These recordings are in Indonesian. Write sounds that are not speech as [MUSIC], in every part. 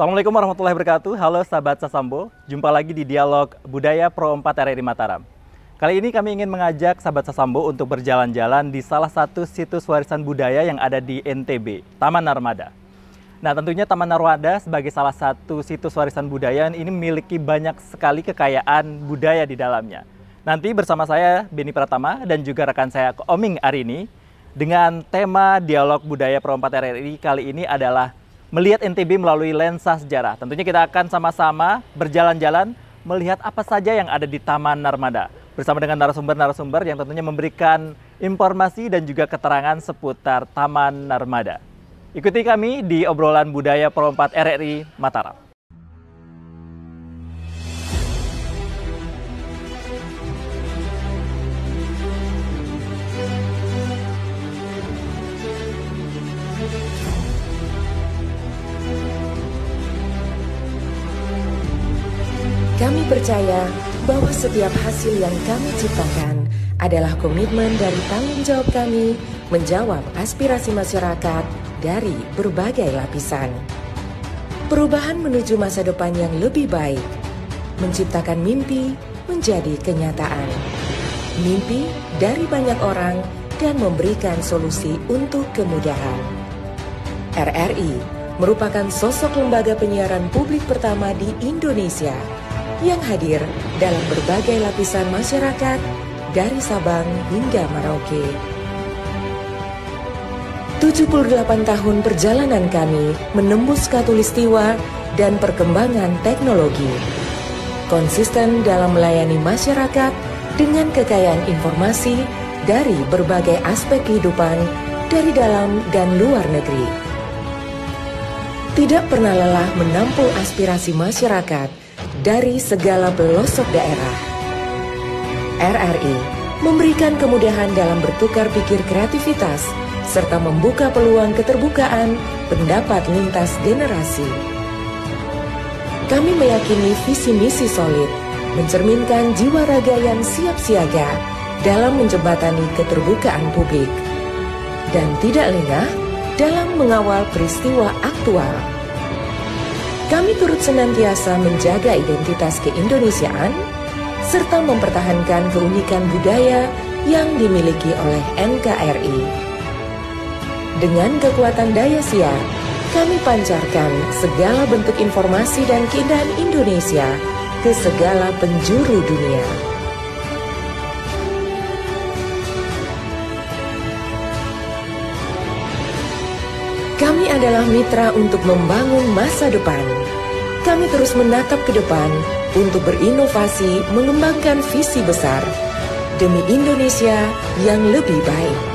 Assalamualaikum warahmatullahi wabarakatuh. Halo sahabat Sasambo, jumpa lagi di Dialog Budaya Pro 4 RRI Mataram. Kali ini kami ingin mengajak sahabat Sasambo untuk berjalan-jalan di salah satu situs warisan budaya yang ada di NTB, Taman Narmada. Nah, tentunya Taman Narwada sebagai salah satu situs warisan budaya ini memiliki banyak sekali kekayaan budaya di dalamnya. Nanti bersama saya Beni Pratama dan juga rekan saya Oming Arini dengan tema Dialog Budaya Pro 4 RRI kali ini adalah melihat NTB melalui lensa sejarah. Tentunya kita akan sama-sama berjalan-jalan melihat apa saja yang ada di Taman Narmada bersama dengan narasumber-narasumber yang tentunya memberikan informasi dan juga keterangan seputar Taman Narmada. Ikuti kami di obrolan budaya perompat RRI Mataram. Kami percaya bahwa setiap hasil yang kami ciptakan adalah komitmen dari tanggung jawab kami menjawab aspirasi masyarakat dari berbagai lapisan. Perubahan menuju masa depan yang lebih baik, menciptakan mimpi menjadi kenyataan. Mimpi dari banyak orang dan memberikan solusi untuk kemudahan. RRI merupakan sosok lembaga penyiaran publik pertama di Indonesia yang hadir dalam berbagai lapisan masyarakat dari Sabang hingga Merauke. 78 tahun perjalanan kami menembus katulistiwa dan perkembangan teknologi. Konsisten dalam melayani masyarakat dengan kekayaan informasi dari berbagai aspek kehidupan dari dalam dan luar negeri. Tidak pernah lelah menampung aspirasi masyarakat dari segala pelosok daerah. RRI memberikan kemudahan dalam bertukar pikir kreativitas serta membuka peluang keterbukaan pendapat lintas generasi. Kami meyakini visi misi solid mencerminkan jiwa raga yang siap siaga dalam menjembatani keterbukaan publik dan tidak lengah dalam mengawal peristiwa aktual kami turut senantiasa menjaga identitas keindonesiaan serta mempertahankan keunikan budaya yang dimiliki oleh NKRI. Dengan kekuatan daya siar, kami pancarkan segala bentuk informasi dan keindahan Indonesia ke segala penjuru dunia. adalah mitra untuk membangun masa depan. Kami terus menatap ke depan untuk berinovasi mengembangkan visi besar demi Indonesia yang lebih baik.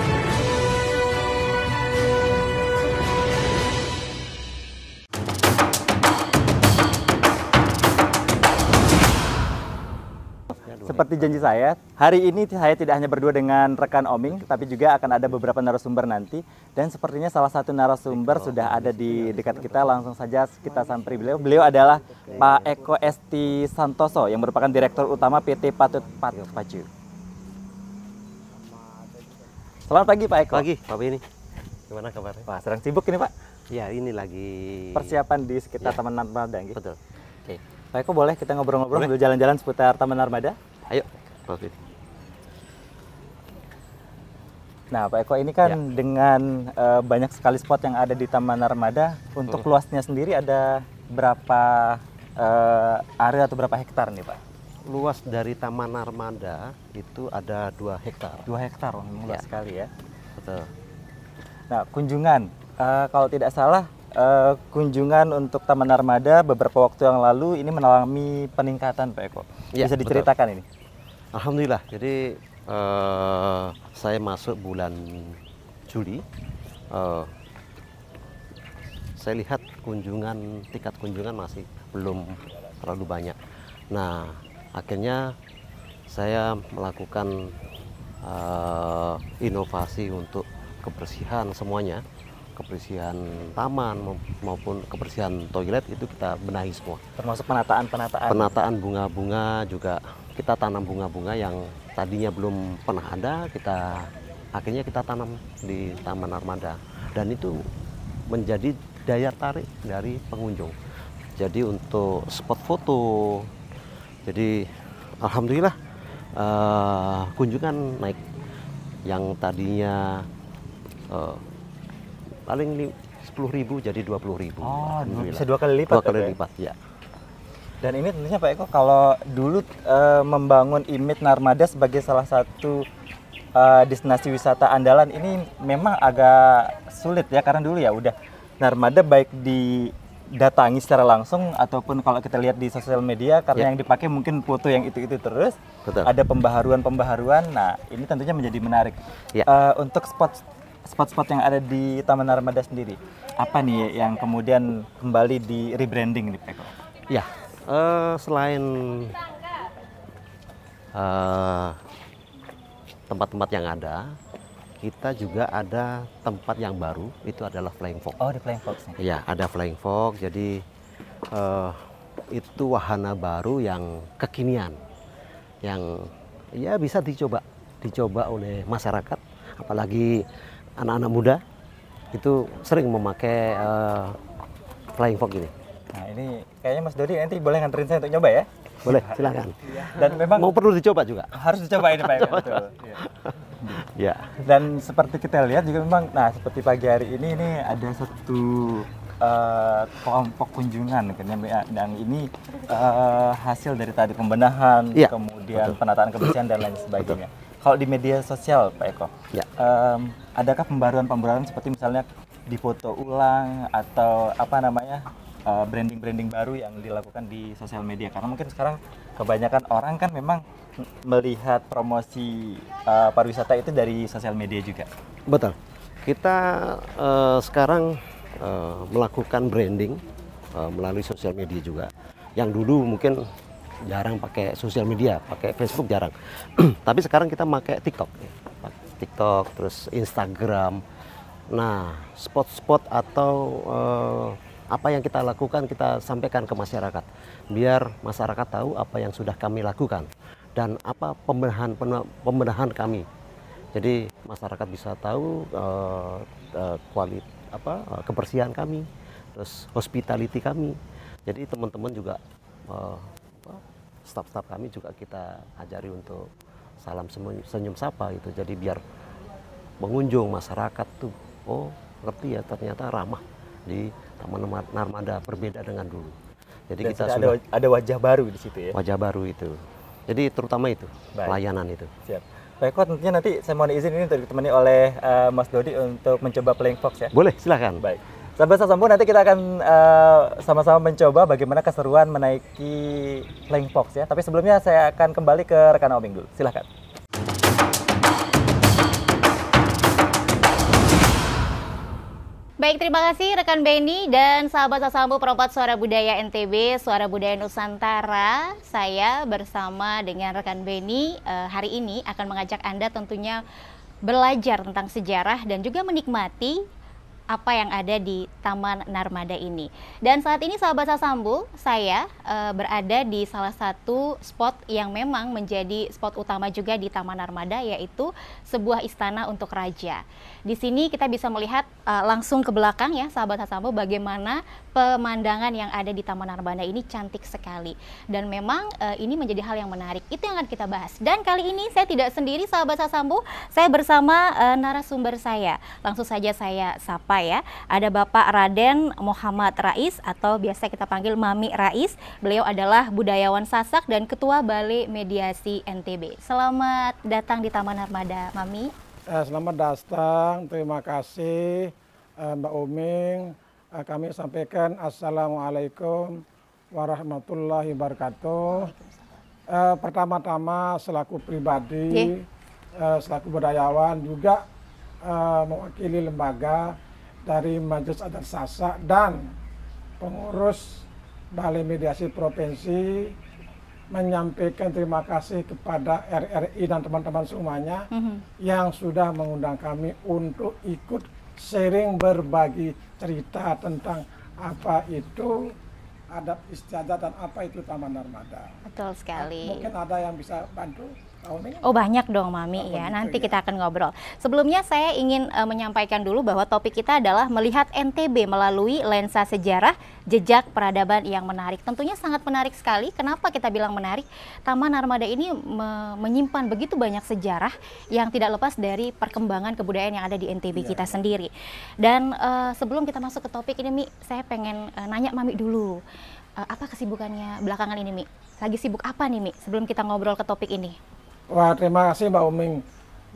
seperti janji saya, hari ini saya tidak hanya berdua dengan rekan Oming, tapi juga akan ada beberapa narasumber nanti. Dan sepertinya salah satu narasumber sudah ada di dekat kita. Langsung saja kita samperi beliau. Beliau adalah Pak Eko Esti Santoso yang merupakan Direktur Utama PT Patut Pat Paju. Selamat pagi Pak Eko. Pagi Pak ini, Gimana kabarnya? Wah, sedang sibuk ini Pak. Ya, ini lagi persiapan di sekitar ya. Taman Narmada. Betul. Oke. Okay. Pak Eko boleh kita ngobrol-ngobrol sambil jalan-jalan seputar Taman Armada? Ayo, Pak Fit. Nah, Pak Eko ini kan ya. dengan uh, banyak sekali spot yang ada di Taman Narmada. untuk hmm. luasnya sendiri ada berapa uh, area atau berapa hektar nih, Pak? Luas dari Taman Narmada itu ada dua hektar. Dua hektar, oh, luas ya. sekali ya. Betul. Nah, kunjungan uh, kalau tidak salah uh, kunjungan untuk Taman Armada beberapa waktu yang lalu ini mengalami peningkatan, Pak Eko ya, bisa diceritakan betul. ini? Alhamdulillah. Jadi uh, saya masuk bulan Juli. Uh, saya lihat kunjungan tingkat kunjungan masih belum terlalu banyak. Nah, akhirnya saya melakukan uh, inovasi untuk kebersihan semuanya kebersihan taman maupun kebersihan toilet itu kita benahi semua. Termasuk penataan-penataan. Penataan bunga-bunga juga kita tanam bunga-bunga yang tadinya belum pernah ada kita akhirnya kita tanam di Taman Armada dan itu menjadi daya tarik dari pengunjung. Jadi untuk spot foto, jadi alhamdulillah uh, kunjungan naik yang tadinya uh, paling sepuluh ribu jadi dua puluh ribu. Oh, bisa dua kali lipat. Ya, dua kali ya? lipat, ya. Dan ini tentunya Pak Eko kalau dulu uh, membangun imit Narmada sebagai salah satu uh, destinasi wisata andalan ini memang agak sulit ya karena dulu ya udah Narmada baik didatangi secara langsung ataupun kalau kita lihat di sosial media karena yeah. yang dipakai mungkin foto yang itu-itu terus Betul. ada pembaharuan-pembaharuan. Nah, ini tentunya menjadi menarik. Yeah. Ya. Uh, untuk spot spot-spot yang ada di Taman Armada sendiri. Apa nih yang kemudian kembali di rebranding nih Pak Ya, uh, selain eh, tempat-tempat uh, yang ada, kita juga ada tempat yang baru, itu adalah Flying Fox. Oh, di Flying Fox. Iya, ada Flying Fox, jadi uh, itu wahana baru yang kekinian, yang ya bisa dicoba, dicoba oleh masyarakat, apalagi anak-anak muda itu sering memakai uh, flying fox ini. Nah ini kayaknya Mas Dodi nanti boleh nganterin saya untuk nyoba ya? Boleh, silakan. Iya. Dan memang mau perlu dicoba juga. Harus dicoba ini Pak. ya betul. [LAUGHS] Iya. Ya. Dan seperti kita lihat juga memang, nah seperti pagi hari ini ini ada satu Uh, kelompok kunjungan dan ini uh, hasil dari tadi pembenahan ya, kemudian betul. penataan kebersihan dan lain sebagainya. Betul. Kalau di media sosial, Pak Eko, ya. um, adakah pembaruan-pembaruan seperti misalnya dipoto ulang atau apa namanya e, branding-branding uh, baru yang dilakukan di sosial media? Karena mungkin sekarang kebanyakan orang kan memang melihat promosi uh, pariwisata itu dari sosial media juga. Betul. Kita uh, sekarang uh, melakukan branding uh, melalui sosial media juga. Yang dulu mungkin jarang pakai sosial media, pakai Facebook jarang. [CLEARS THROAT] Tapi sekarang kita pakai TikTok, TikTok, terus Instagram. Nah, spot-spot atau uh, apa yang kita lakukan kita sampaikan ke masyarakat, biar masyarakat tahu apa yang sudah kami lakukan dan apa pembenahan pembenahan kami. Jadi masyarakat bisa tahu uh, eh, uh, eh, kualitas apa uh, kebersihan kami, terus hospitality kami. Jadi teman-teman juga uh, staf-staf kami juga kita ajari untuk salam senyum, senyum sapa gitu. Jadi biar pengunjung masyarakat tuh oh ngerti ya ternyata ramah di Taman Narmada berbeda dengan dulu. Jadi Dan kita sudah ada, wajah baru di situ ya. Wajah baru itu. Jadi terutama itu Baik. pelayanan itu. Siap. Pak Eko tentunya nanti saya mohon izin ini untuk ditemani oleh uh, Mas Dodi untuk mencoba playing fox ya. Boleh, silahkan. Baik. Sahabat Sasambu nanti kita akan sama eh, sama-sama mencoba bagaimana keseruan menaiki flying fox ya. Tapi sebelumnya saya akan kembali ke rekan Oming dulu. Silahkan. Baik, terima kasih rekan Benny dan sahabat Sasambu Perempat Suara Budaya NTB, Suara Budaya Nusantara. Saya bersama dengan rekan Benny uh, hari ini akan mengajak Anda tentunya belajar tentang sejarah dan juga menikmati apa yang ada di Taman Narmada ini. Dan saat ini sahabat Sasambu, saya e, berada di salah satu spot yang memang menjadi spot utama juga di Taman Narmada yaitu sebuah istana untuk raja. Di sini kita bisa melihat uh, langsung ke belakang ya sahabat Hasambo bagaimana pemandangan yang ada di Taman Narbanda ini cantik sekali. Dan memang uh, ini menjadi hal yang menarik. Itu yang akan kita bahas. Dan kali ini saya tidak sendiri sahabat Hasambo, saya bersama uh, narasumber saya. Langsung saja saya sapa ya. Ada Bapak Raden Muhammad Rais atau biasa kita panggil Mami Rais. Beliau adalah budayawan Sasak dan Ketua Balai Mediasi NTB. Selamat datang di Taman Narbanda Mami. Eh, selamat datang, terima kasih eh, Mbak Uming. Eh, kami sampaikan Assalamualaikum warahmatullahi wabarakatuh. Pertama-tama selaku pribadi, yeah. selaku budayawan juga mewakili lembaga dari Majelis Adat Sasak dan pengurus Balai Mediasi Provinsi menyampaikan terima kasih kepada RRI dan teman-teman semuanya mm -hmm. yang sudah mengundang kami untuk ikut sharing berbagi cerita tentang apa itu adat istiadat dan apa itu Taman Narmada. Betul sekali. Mungkin ada yang bisa bantu. Oh banyak dong Mami oh, ya, nanti ya. kita akan ngobrol. Sebelumnya saya ingin uh, menyampaikan dulu bahwa topik kita adalah melihat NTB melalui lensa sejarah, jejak peradaban yang menarik. Tentunya sangat menarik sekali. Kenapa kita bilang menarik? Taman Armada ini me menyimpan begitu banyak sejarah yang tidak lepas dari perkembangan kebudayaan yang ada di NTB ya. kita sendiri. Dan uh, sebelum kita masuk ke topik ini Mi, saya pengen uh, nanya Mami dulu. apa kesibukannya belakangan ini Mi? Lagi sibuk apa nih Mi sebelum kita ngobrol ke topik ini? Wah terima kasih Mbak Uming.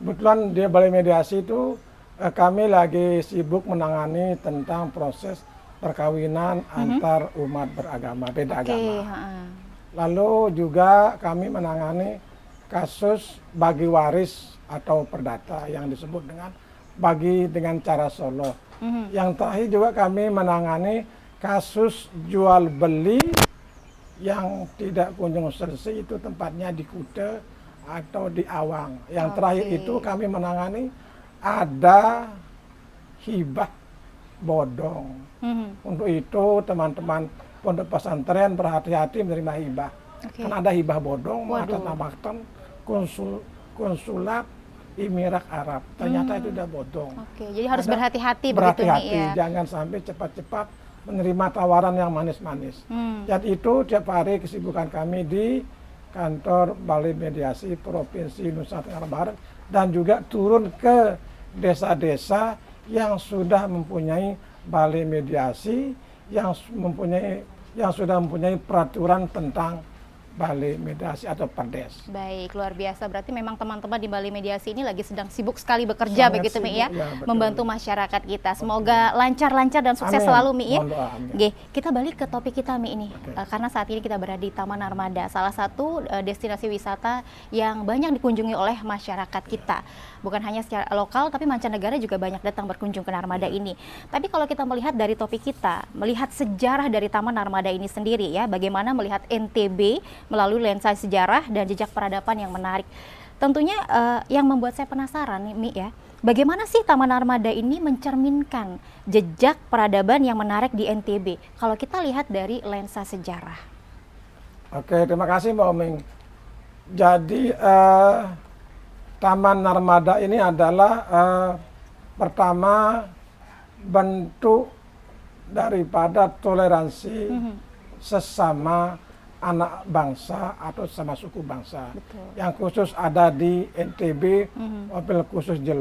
Kebetulan di Balai Mediasi itu eh, kami lagi sibuk menangani tentang proses perkawinan mm -hmm. antar umat beragama, beda okay. agama. Lalu juga kami menangani kasus bagi waris atau perdata yang disebut dengan bagi dengan cara solo. Mm -hmm. Yang terakhir juga kami menangani kasus jual beli yang tidak kunjung selesai itu tempatnya di Kuta atau di Awang. Yang okay. terakhir itu kami menangani ada hibah bodong. Hmm. Untuk itu teman-teman pondok pesantren berhati-hati menerima hibah. Okay. Kan ada hibah bodong mengatasnamakan konsul konsulat Imirat Arab. Ternyata hmm. itu sudah bodong. okay. jadi harus berhati-hati begitu berhati nih ya. jangan sampai cepat-cepat menerima tawaran yang manis-manis. Hmm. Jadi itu tiap hari kesibukan kami di kantor Balai Mediasi Provinsi Nusa Tenggara Barat dan juga turun ke desa-desa yang sudah mempunyai balai mediasi yang mempunyai yang sudah mempunyai peraturan tentang Bali Mediasi atau Perdes. Baik, luar biasa. Berarti memang teman-teman di Bali Mediasi ini lagi sedang sibuk sekali bekerja Sangat begitu ya? sibuk, ya, ya membantu masyarakat kita. Semoga lancar-lancar dan sukses amin. selalu Mi ya. Oke, kita balik ke topik kita Mi ini. Okay. Eh, karena saat ini kita berada di Taman Armada, salah satu eh, destinasi wisata yang banyak dikunjungi oleh masyarakat kita. Iya bukan hanya secara lokal tapi mancanegara juga banyak datang berkunjung ke Narmada hmm. ini. Tapi kalau kita melihat dari topik kita, melihat sejarah dari Taman Narmada ini sendiri ya, bagaimana melihat NTB melalui lensa sejarah dan jejak peradaban yang menarik. Tentunya uh, yang membuat saya penasaran nih Mi ya, bagaimana sih Taman Armada ini mencerminkan jejak peradaban yang menarik di NTB kalau kita lihat dari lensa sejarah? Oke, terima kasih Mbak Oming. Jadi uh, Taman Narmada ini adalah uh, pertama bentuk daripada toleransi mm -hmm. sesama anak bangsa atau sesama suku bangsa Betul. yang khusus ada di NTB mm -hmm. khusus di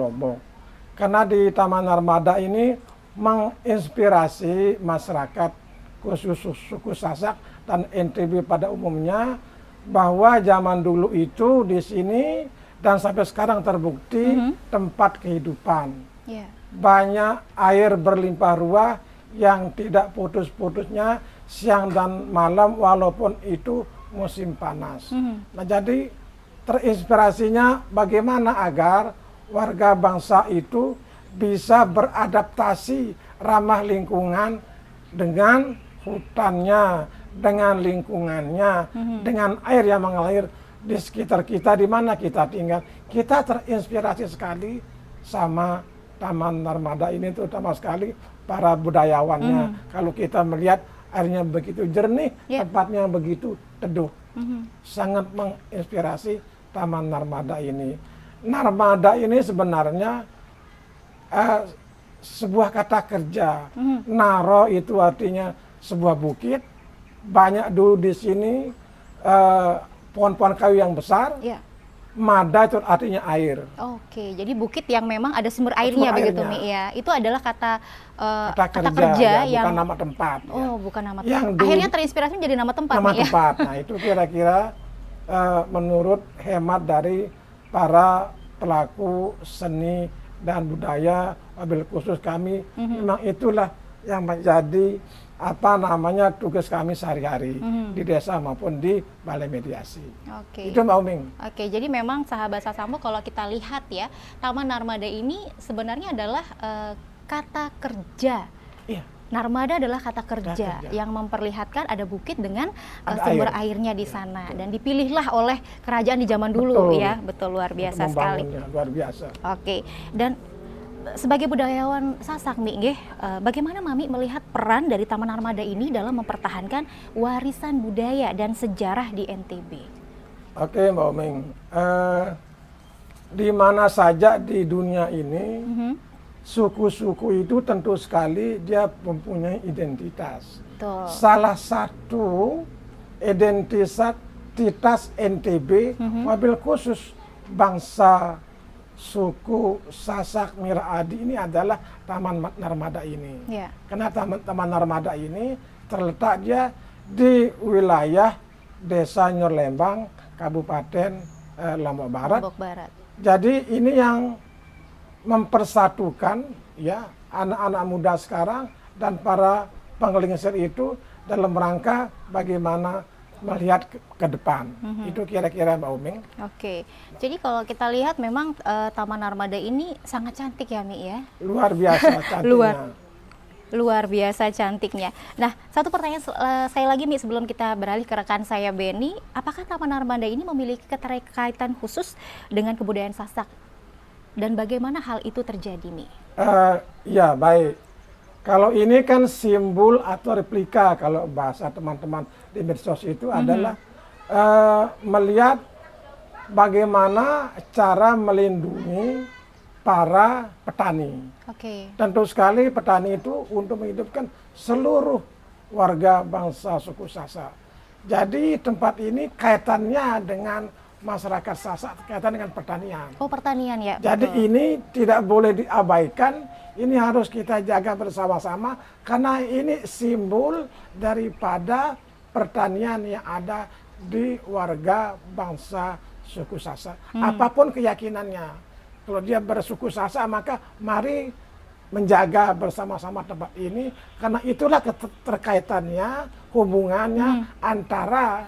karena di Taman Narmada ini menginspirasi masyarakat khusus suku Sasak dan NTB pada umumnya bahwa zaman dulu itu di sini dan sampai sekarang terbukti mm -hmm. tempat kehidupan. Yeah. Banyak air berlimpah ruah yang tidak putus-putusnya siang dan malam walaupun itu musim panas. Mm -hmm. Nah, jadi terinspirasinya bagaimana agar warga bangsa itu bisa beradaptasi ramah lingkungan dengan hutannya, dengan lingkungannya, mm -hmm. dengan air yang mengalir di sekitar kita, di mana kita tinggal. Kita terinspirasi sekali sama Taman Narmada ini terutama sekali para budayawannya. Mm. Kalau kita melihat airnya begitu jernih, yeah. tempatnya begitu teduh. Mm -hmm. Sangat menginspirasi Taman Narmada ini. Narmada ini sebenarnya eh, sebuah kata kerja. Mm -hmm. Naro itu artinya sebuah bukit. Banyak dulu di sini eh, pohon-pohon kayu yang besar. Ya. Mada itu artinya air. Oke, jadi bukit yang memang ada sumber airnya sumber begitu, airnya. Mi ya. Itu adalah kata uh, kata, kerja, kata kerja ya, yang bukan nama tempat. Ya. Oh, bukan nama tempat. Yang Akhirnya terinspirasi menjadi nama tempat. Nama Mi, ya. tempat. Ya? Nah, itu kira-kira uh, menurut hemat dari para pelaku seni dan budaya, mobil khusus kami, mm -hmm. memang itulah yang menjadi apa namanya tugas kami sehari-hari hmm. di desa maupun di balai mediasi. Oke. Okay. Itu Mbak Uming. Oke, okay, jadi memang sahabat Sasambo kalau kita lihat ya, Taman Narmada ini sebenarnya adalah uh, kata kerja. Iya. Narmada adalah kata kerja, kerja yang memperlihatkan ada bukit dengan ada uh, sumber air. airnya di iya, sana ya, dan dipilihlah oleh kerajaan di zaman dulu betul. ya, betul luar biasa sekali. Luar biasa. Oke. Okay. Dan sebagai budayawan Sasak Mi eh, bagaimana Mami melihat peran dari Taman Armada ini dalam mempertahankan warisan budaya dan sejarah di NTB? Oke, Mbak Oming, Uh, di mana saja di dunia ini, mm-hmm. suku-suku itu tentu sekali dia mempunyai identitas. Betul. Salah satu identitas NTB, mm-hmm. mobil khusus bangsa suku Sasak Miradi ini adalah Taman Narmada ini. Yeah. Karena Taman, Taman Narmada ini terletak dia di wilayah Desa Nyor Kabupaten eh, Lombok Barat. Lombok Barat. Jadi ini yang mempersatukan ya anak-anak muda sekarang dan para pengelingsir itu dalam rangka bagaimana melihat ke, depan. Mm -hmm. Itu kira-kira Mbak Uming. Oke. Okay. Jadi kalau kita lihat memang e, Taman Armada ini sangat cantik ya Mi ya. Luar biasa [LAUGHS] cantiknya. Luar luar biasa cantiknya. Nah, satu pertanyaan uh, saya lagi Mi sebelum kita beralih ke rekan saya Benny, apakah Taman Armada ini memiliki keterkaitan khusus dengan kebudayaan Sasak? Dan bagaimana hal itu terjadi Mi? Uh, ya, baik. Kalau ini kan simbol atau replika kalau bahasa teman-teman di medsos itu mm -hmm. adalah uh, melihat bagaimana cara melindungi para petani. Okay. Tentu sekali petani itu untuk menghidupkan seluruh warga bangsa suku Sasa. Jadi tempat ini kaitannya dengan masyarakat Sasak, kaitan dengan pertanian. Oh pertanian ya. Jadi betul. ini tidak boleh diabaikan ini harus kita jaga bersama-sama karena ini simbol daripada pertanian yang ada di warga bangsa suku Sasak. Hmm. Apapun keyakinannya. Kalau dia bersuku Sasak maka mari menjaga bersama-sama tempat ini karena itulah keterkaitannya hubungannya hmm. antara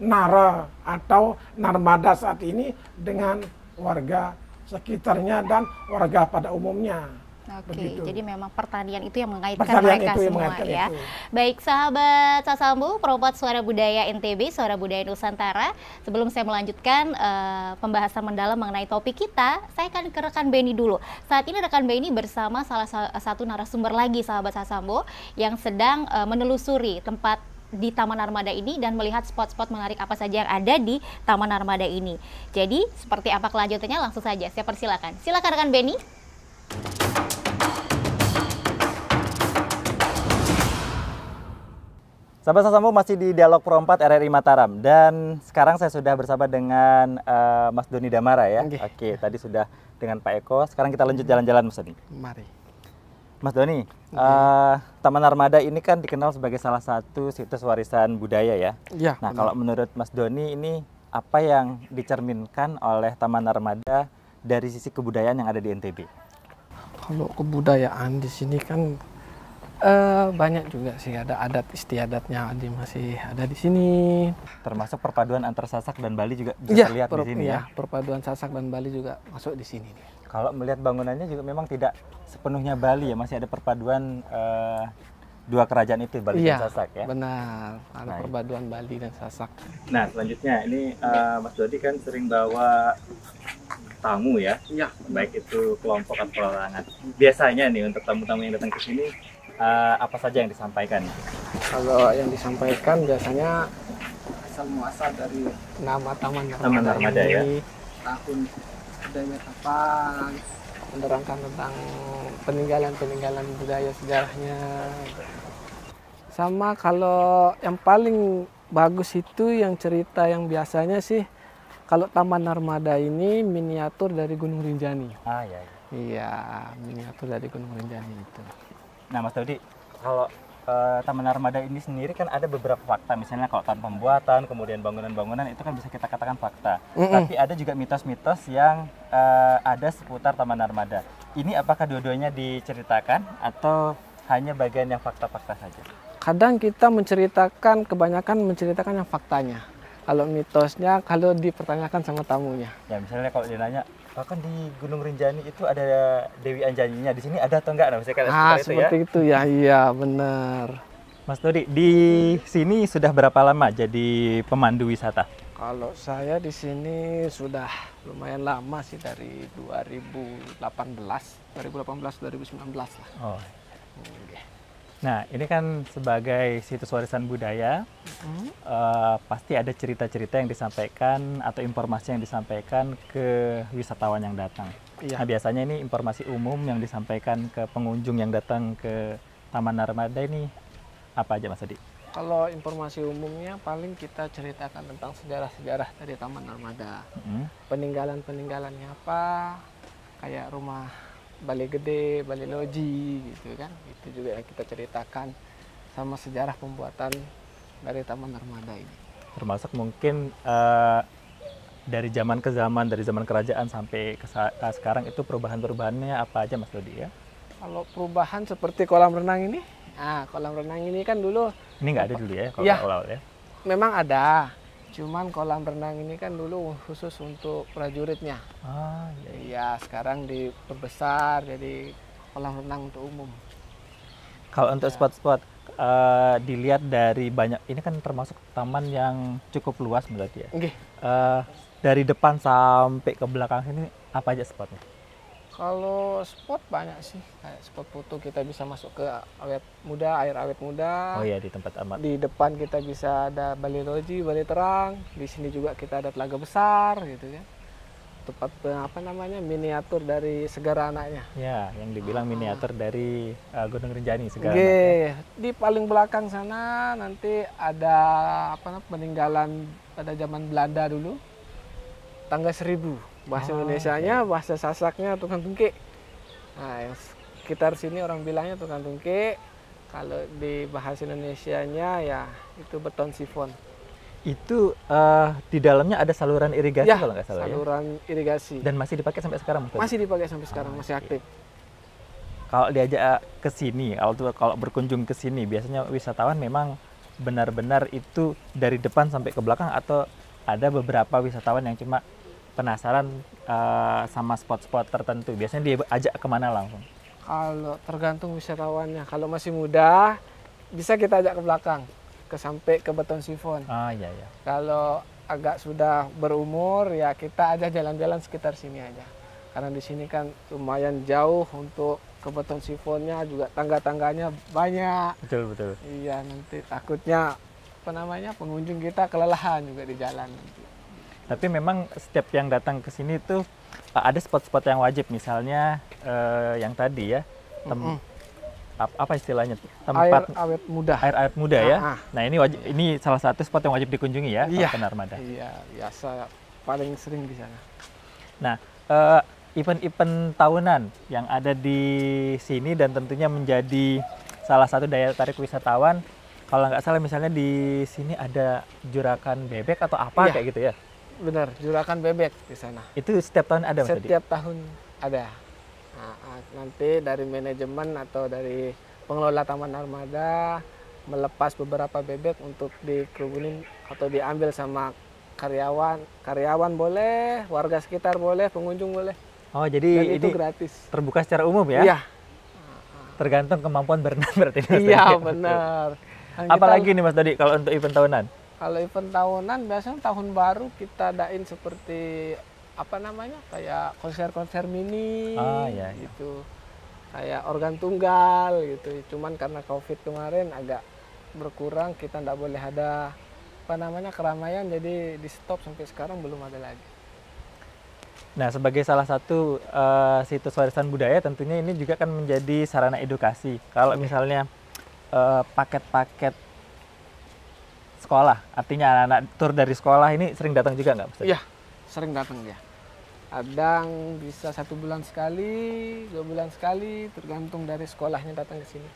Nara atau Narmada saat ini dengan warga sekitarnya dan warga pada umumnya. Oke, Begitu. jadi memang pertanian itu yang mengaitkan pertanian mereka itu semua mengaitkan ya. Itu. Baik, sahabat Sasambu, perobat suara budaya NTB, suara budaya Nusantara. Sebelum saya melanjutkan uh, pembahasan mendalam mengenai topik kita, saya akan ke rekan Beni dulu. Saat ini rekan Beni bersama salah satu narasumber lagi, sahabat Sasambu, yang sedang uh, menelusuri tempat di Taman Armada ini dan melihat spot-spot menarik apa saja yang ada di Taman Armada ini. Jadi, seperti apa kelanjutannya langsung saja saya persilakan. Silakan rekan Beni. Sahabat Sasambo masih di Dialog Pro 4 RRI Mataram dan sekarang saya sudah bersama dengan uh, Mas Doni Damara ya. Oke, okay. okay, tadi sudah dengan Pak Eko. Sekarang kita lanjut jalan-jalan Mas Doni. Mari. Mas Doni, okay. uh, eh, Taman Armada ini kan dikenal sebagai salah satu situs warisan budaya ya. Iya. Nah, benar. kalau menurut Mas Doni ini apa yang dicerminkan oleh Taman Armada dari sisi kebudayaan yang ada di NTB? Kalau kebudayaan di sini kan Uh, banyak juga sih ada adat istiadatnya Adi masih ada di sini. Termasuk perpaduan antar Sasak dan Bali juga bisa ya, terlihat di sini ya. ya. Perpaduan Sasak dan Bali juga masuk di sini nih. Kalau melihat bangunannya juga memang tidak sepenuhnya Bali ya, masih ada perpaduan uh, dua kerajaan itu Bali ya, dan iya, Sasak ya. Benar, ada nah, perpaduan Bali dan Sasak. Nah, selanjutnya ini uh, Mas Dodi kan sering bawa tamu ya. ya. Baik itu kelompok atau perorangan. Biasanya nih untuk tamu-tamu yang datang ke sini uh, apa saja yang disampaikan? Kalau yang disampaikan biasanya asal muasal dari nama Taman Taman Armada ya. Tahun budaya apa? Menerangkan tentang peninggalan-peninggalan budaya sejarahnya. Sama kalau yang paling bagus itu yang cerita yang biasanya sih kalau Taman Narmada ini miniatur dari Gunung Rinjani. Ah ya. Iya, iya, miniatur dari Gunung Rinjani itu. Nah, Mas Dodi, kalau eh, Taman Armada ini sendiri kan ada beberapa fakta, misalnya kalau tahun pembuatan, kemudian bangunan-bangunan itu kan bisa kita katakan fakta. Mm -mm. Tapi ada juga mitos-mitos yang uh, ada seputar Taman Armada. Ini apakah dua-duanya diceritakan atau hanya bagian yang fakta-fakta saja? Kadang kita menceritakan, kebanyakan menceritakan yang faktanya. Kalau mitosnya, kalau dipertanyakan sama tamunya. Ya misalnya kalau dia nanya, bahkan di Gunung Rinjani itu ada Dewi Anjaninya, di sini ada atau enggak? Nah, misalnya ah, seperti, seperti itu ya. itu ya, iya benar. Mas Dodi, di sini sudah berapa lama jadi pemandu wisata? Kalau saya di sini sudah lumayan lama sih dari 2018, 2018 2019 lah. Oh. Okay. Nah, ini kan sebagai situs warisan budaya, mm uh, pasti ada cerita-cerita yang disampaikan atau informasi yang disampaikan ke wisatawan yang datang. Iya. Nah, biasanya ini informasi umum yang disampaikan ke pengunjung yang datang ke Taman Narmada ini apa aja, Mas Adi? Kalau informasi umumnya paling kita ceritakan tentang sejarah-sejarah dari Taman Narmada, mm peninggalan-peninggalannya apa, kayak rumah Balai Gede, Balai Loji gitu kan. Itu juga yang kita ceritakan sama sejarah pembuatan dari Taman Armada ini. Termasuk mungkin uh, dari zaman ke zaman, dari zaman kerajaan sampai ke sekarang itu perubahan-perubahannya apa aja Mas Dodi ya? Kalau perubahan seperti kolam renang ini, ah kolam renang ini kan dulu ini nggak ada dulu ya kalau ya, ya? Memang ada, Cuman kolam renang ini kan dulu khusus untuk prajuritnya. Ah, iya. Ya, sekarang diperbesar jadi kolam renang untuk umum. Kalau untuk iya. spot-spot ya. uh, dilihat dari banyak ini kan termasuk taman yang cukup luas berarti ya. Okay. Uh, eh, dari depan sampai ke belakang ini apa aja spotnya? Kalau spot banyak sih, kayak spot foto kita bisa masuk ke awet muda, air awet muda. Oh iya di tempat amat. Di depan kita bisa ada Bali Loji, Bali Terang. Di sini juga kita ada telaga besar gitu ya. Tempat eh, apa namanya miniatur dari segara anaknya. Ya, yang dibilang ah. miniatur dari uh, Gunung Rinjani segara. Oke, di paling belakang sana nanti ada apa namanya peninggalan pada zaman Belanda dulu. Tangga seribu bahasa oh, Indonesia-nya, okay. bahasa Sasaknya tukang tungke. Nah, yang sekitar sini orang bilangnya tukang tungke. Kalau di bahasa Indonesia nya ya itu beton sifon. Itu uh, di dalamnya ada saluran irigasi ya, kalau nggak salah ya? saluran ya? irigasi. Dan masih dipakai sampai sekarang? Masih dipakai sampai sekarang, oh, masih ah, okay. aktif. Kalau diajak eh, ke sini, kalau kalau berkunjung ke sini biasanya wisatawan memang benar-benar itu dari depan sampai ke belakang atau ada beberapa wisatawan yang cuma penasaran uh, sama spot-spot tertentu? Biasanya dia ajak kemana langsung? Kalau tergantung wisatawannya. Kalau masih muda, bisa kita ajak ke belakang, ke sampai ke beton sifon. Ah iya iya. Kalau agak sudah berumur, ya kita aja jalan-jalan sekitar sini aja. Karena di sini kan lumayan jauh untuk ke beton sifonnya juga tangga-tangganya banyak. Betul betul. Iya nanti takutnya apa namanya pengunjung kita kelelahan juga di jalan nanti. Tapi memang setiap yang datang ke sini itu eh, ada spot-spot yang wajib, misalnya uh, yang tadi ya, tem mm -hmm. apa istilahnya tempat air awet muda. Air awet muda ya. Ah. ah. Nah ini wajib, ini salah satu spot yang wajib dikunjungi ya, iya. Pak Narmada. Iya, biasa paling sering di sana. Nah. event eh, event-event tahunan yang ada di sini dan tentunya menjadi salah satu daya tarik wisatawan. Kalau nggak salah misalnya di sini ada jurakan bebek atau apa iya. kayak gitu ya? Benar, jurakan bebek di sana. Itu setiap tahun ada Mas Setiap tadi? tahun ada. Nah, ah, nanti dari manajemen atau dari pengelola Taman Armada melepas beberapa bebek untuk dikerubunin atau diambil sama karyawan. Karyawan boleh, warga sekitar boleh, pengunjung boleh. Oh, jadi Dan ini itu gratis. Terbuka secara umum ya? Iya. Tergantung kemampuan berenang berarti. Iya, benar. Apalagi kita... nih Mas Dodi kalau untuk event tahunan? Kalau event tahunan biasanya tahun baru kita adain seperti apa namanya kayak konser-konser mini ah, iya, iya. gitu kayak organ tunggal gitu cuman karena covid kemarin agak berkurang kita tidak boleh ada apa namanya keramaian jadi di stop sampai sekarang belum ada lagi Nah, sebagai salah satu uh, situs warisan budaya, tentunya ini juga kan menjadi sarana edukasi. Kalau misalnya uh, eh, paket -paket sekolah. Artinya anak-anak tur dari sekolah ini sering datang juga nggak? Iya, sering datang ya. Kadang bisa satu bulan sekali, dua bulan sekali, tergantung dari sekolahnya datang ke sini.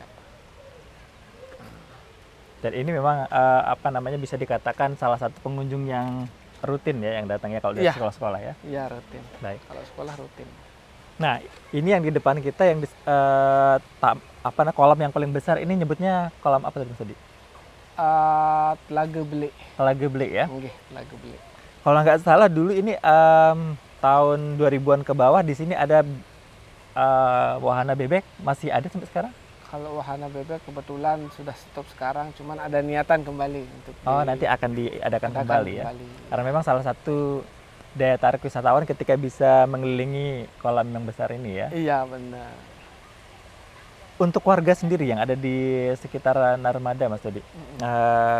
Dan ini memang uh, apa namanya bisa dikatakan salah satu pengunjung yang rutin ya yang datangnya kalau dari iya. sekolah-sekolah ya. Iya rutin. Baik. Kalau sekolah rutin. Nah ini yang di depan kita yang uh, tam, apa kolam yang paling besar ini nyebutnya kolam apa tadi uh, Telaga Belik. Telaga Belik ya? Oke, okay, Telaga Belik. Kalau nggak salah dulu ini um, tahun 2000-an ke bawah di sini ada uh, wahana bebek masih ada sampai sekarang? Kalau wahana bebek kebetulan sudah stop sekarang, cuman ada niatan kembali untuk Oh, di, nanti akan diadakan kembali, kembali ya. Karena memang salah satu daya tarik wisatawan ketika bisa mengelilingi kolam yang besar ini ya. Iya, benar untuk warga sendiri yang ada di sekitar Narmada, Mas Dodi, mm-hmm. uh,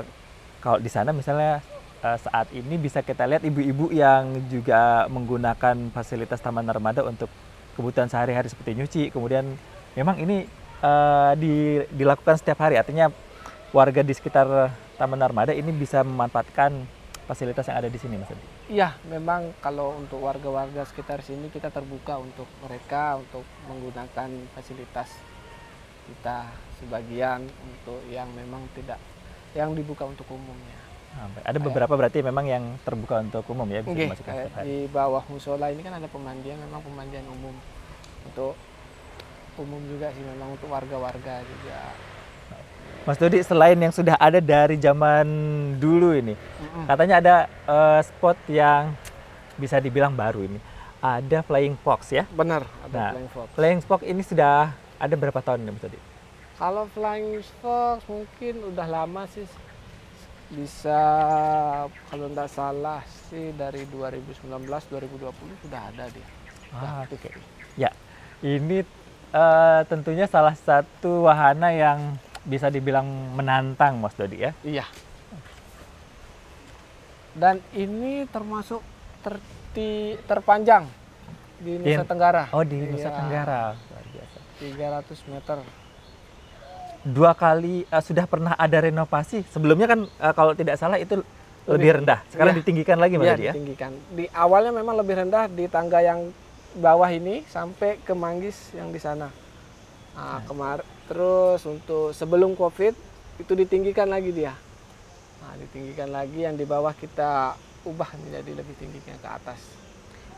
kalau di sana misalnya uh, saat ini bisa kita lihat ibu-ibu yang juga menggunakan fasilitas Taman Narmada untuk kebutuhan sehari-hari seperti nyuci, kemudian memang ini uh, di, dilakukan setiap hari, artinya warga di sekitar Taman Narmada ini bisa memanfaatkan fasilitas yang ada di sini, Mas Dodi. Iya, memang kalau untuk warga-warga sekitar sini kita terbuka untuk mereka untuk menggunakan fasilitas kita sebagian untuk yang memang tidak yang dibuka untuk umumnya. Ada beberapa Ayah. berarti memang yang terbuka untuk umum ya bisa okay, Di bawah musola ini kan ada pemandian memang pemandian umum untuk umum juga sih memang untuk warga-warga juga. Mas Dodi selain yang sudah ada dari zaman dulu ini, mm-hmm. katanya ada uh, spot yang bisa dibilang baru ini. Ada Flying Fox ya? Benar, ada nah, Flying Fox. Flying Fox ini sudah ada berapa tahun ini Mas Kalau Flying Fox mungkin udah lama sih bisa kalau nggak salah sih dari 2019 2020 sudah ada dia. Ah, oke. Okay. Ya. Ini uh, tentunya salah satu wahana yang bisa dibilang menantang Mas Dodi ya. Iya. Dan ini termasuk terti, terpanjang di Nusa Tenggara. Oh, di Nusa iya. Tenggara. 300 meter dua kali uh, sudah pernah ada renovasi sebelumnya kan uh, kalau tidak salah itu lebih, lebih rendah sekarang ya, ditinggikan lagi mas ya, ya ditinggikan di awalnya memang lebih rendah di tangga yang bawah ini sampai ke Manggis yang di sana nah, kemar terus untuk sebelum covid itu ditinggikan lagi dia nah, ditinggikan lagi yang di bawah kita ubah menjadi lebih tingginya ke atas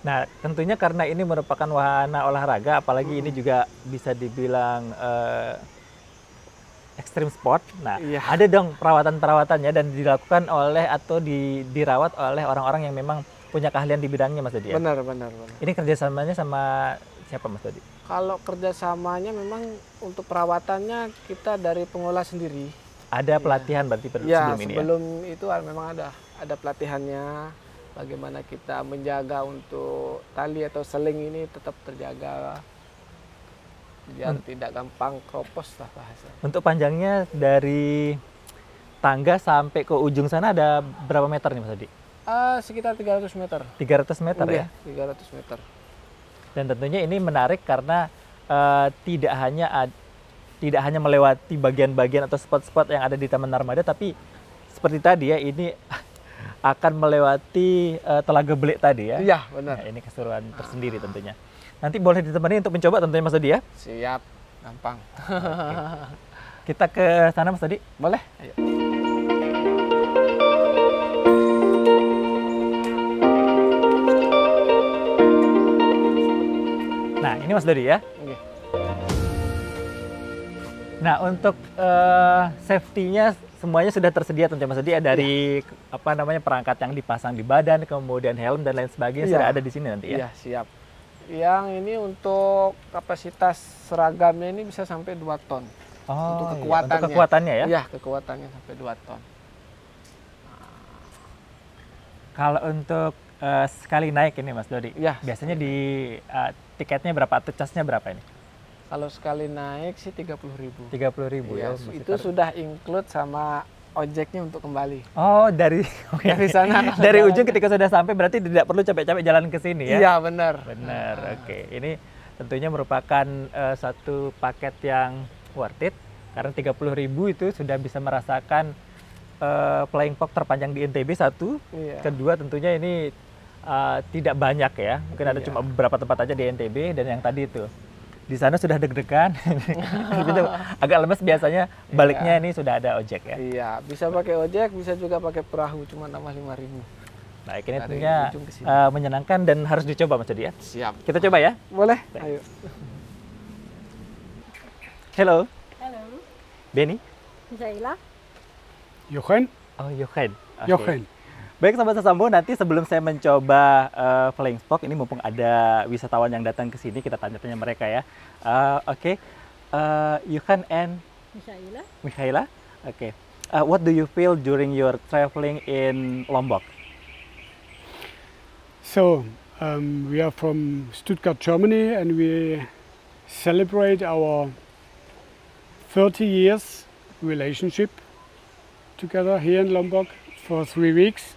Nah, tentunya karena ini merupakan wahana olahraga, apalagi hmm. ini juga bisa dibilang uh, ekstrim sport. Nah, ya. ada dong perawatan-perawatannya dan dilakukan oleh atau di, dirawat oleh orang-orang yang memang punya keahlian di bidangnya, Mas Dodi. Ya? Benar, benar, benar. Ini kerjasamanya sama siapa, Mas Dodi? Kalau kerjasamanya memang untuk perawatannya kita dari pengolah sendiri. Ada iya. pelatihan ya. berarti ya, sebelum ini ya? sebelum itu memang ada. Ada pelatihannya bagaimana kita menjaga untuk tali atau seling ini tetap terjaga biar hmm. tidak gampang kropos lah bahasa. Untuk panjangnya dari tangga sampai ke ujung sana ada berapa meter nih Mas Adi? Uh, sekitar 300 meter. 300 meter Udah, ya? 300 iya, meter. Dan tentunya ini menarik karena uh, tidak hanya ad, tidak hanya melewati bagian-bagian atau spot-spot yang ada di Taman Narmada tapi seperti tadi ya ini akan melewati uh, Telaga Belik tadi ya. Iya, benar. Nah, ini keseruan tersendiri tentunya. Nanti boleh ditemani untuk mencoba tentunya Mas Dodi ya. Siap, gampang. Okay. Kita ke sana Mas Dodi. Boleh. Ayo. Nah, ini Mas Dodi ya. Okay. Nah, untuk uh, safety-nya semuanya sudah tersedia tentunya Mas ya Adi dari ya. apa namanya perangkat yang dipasang di badan kemudian helm dan lain sebagainya ya. sudah ada di sini nanti ya. Iya, siap. Yang ini untuk kapasitas seragamnya ini bisa sampai 2 ton. Oh, untuk iya. kekuatannya. Untuk kekuatannya ya. Iya, kekuatannya sampai 2 ton. Kalau untuk uh, sekali naik ini Mas Dodi, ya, biasanya di uh, tiketnya berapa atau casnya berapa ini? Kalau sekali naik sih tiga puluh Ribu. Tiga puluh ribu, ya. ya itu sudah include sama ojeknya untuk kembali. Oh, dari [LAUGHS] okay. dari sana. [LAUGHS] dari ujung ketika sudah sampai berarti tidak perlu capek-capek jalan ke sini ya. Iya, benar. Benar. Nah. Oke. Okay. Ini tentunya merupakan uh, satu paket yang worth it karena tiga puluh ribu itu sudah bisa merasakan uh, flying fox terpanjang di NTB satu. Iya. Kedua tentunya ini uh, tidak banyak ya. Mungkin iya. ada cuma beberapa tempat aja di NTB dan yang tadi itu di sana sudah deg-degan [LAUGHS] gitu. agak lemes biasanya baliknya iya. ini sudah ada ojek ya iya bisa pakai ojek bisa juga pakai perahu cuma nama lima ribu baik nah, ini tentunya uh, eh, menyenangkan dan harus dicoba mas Dodi ya siap kita coba ya boleh baik. ayo hello hello Benny Zaila Yohan oh Yohan okay. Yohan Baik sahabat Sasambo, nanti sebelum saya mencoba uh, flying spock, ini mumpung ada wisatawan yang datang ke sini, kita tanya-tanya mereka ya. Uh, Oke, okay. Eh, uh, end and Mikhaila. Mikhaila, oke. Okay. Uh, what do you feel during your traveling in Lombok? So, um, we are from Stuttgart, Germany, and we celebrate our 30 years relationship together here in Lombok for three weeks.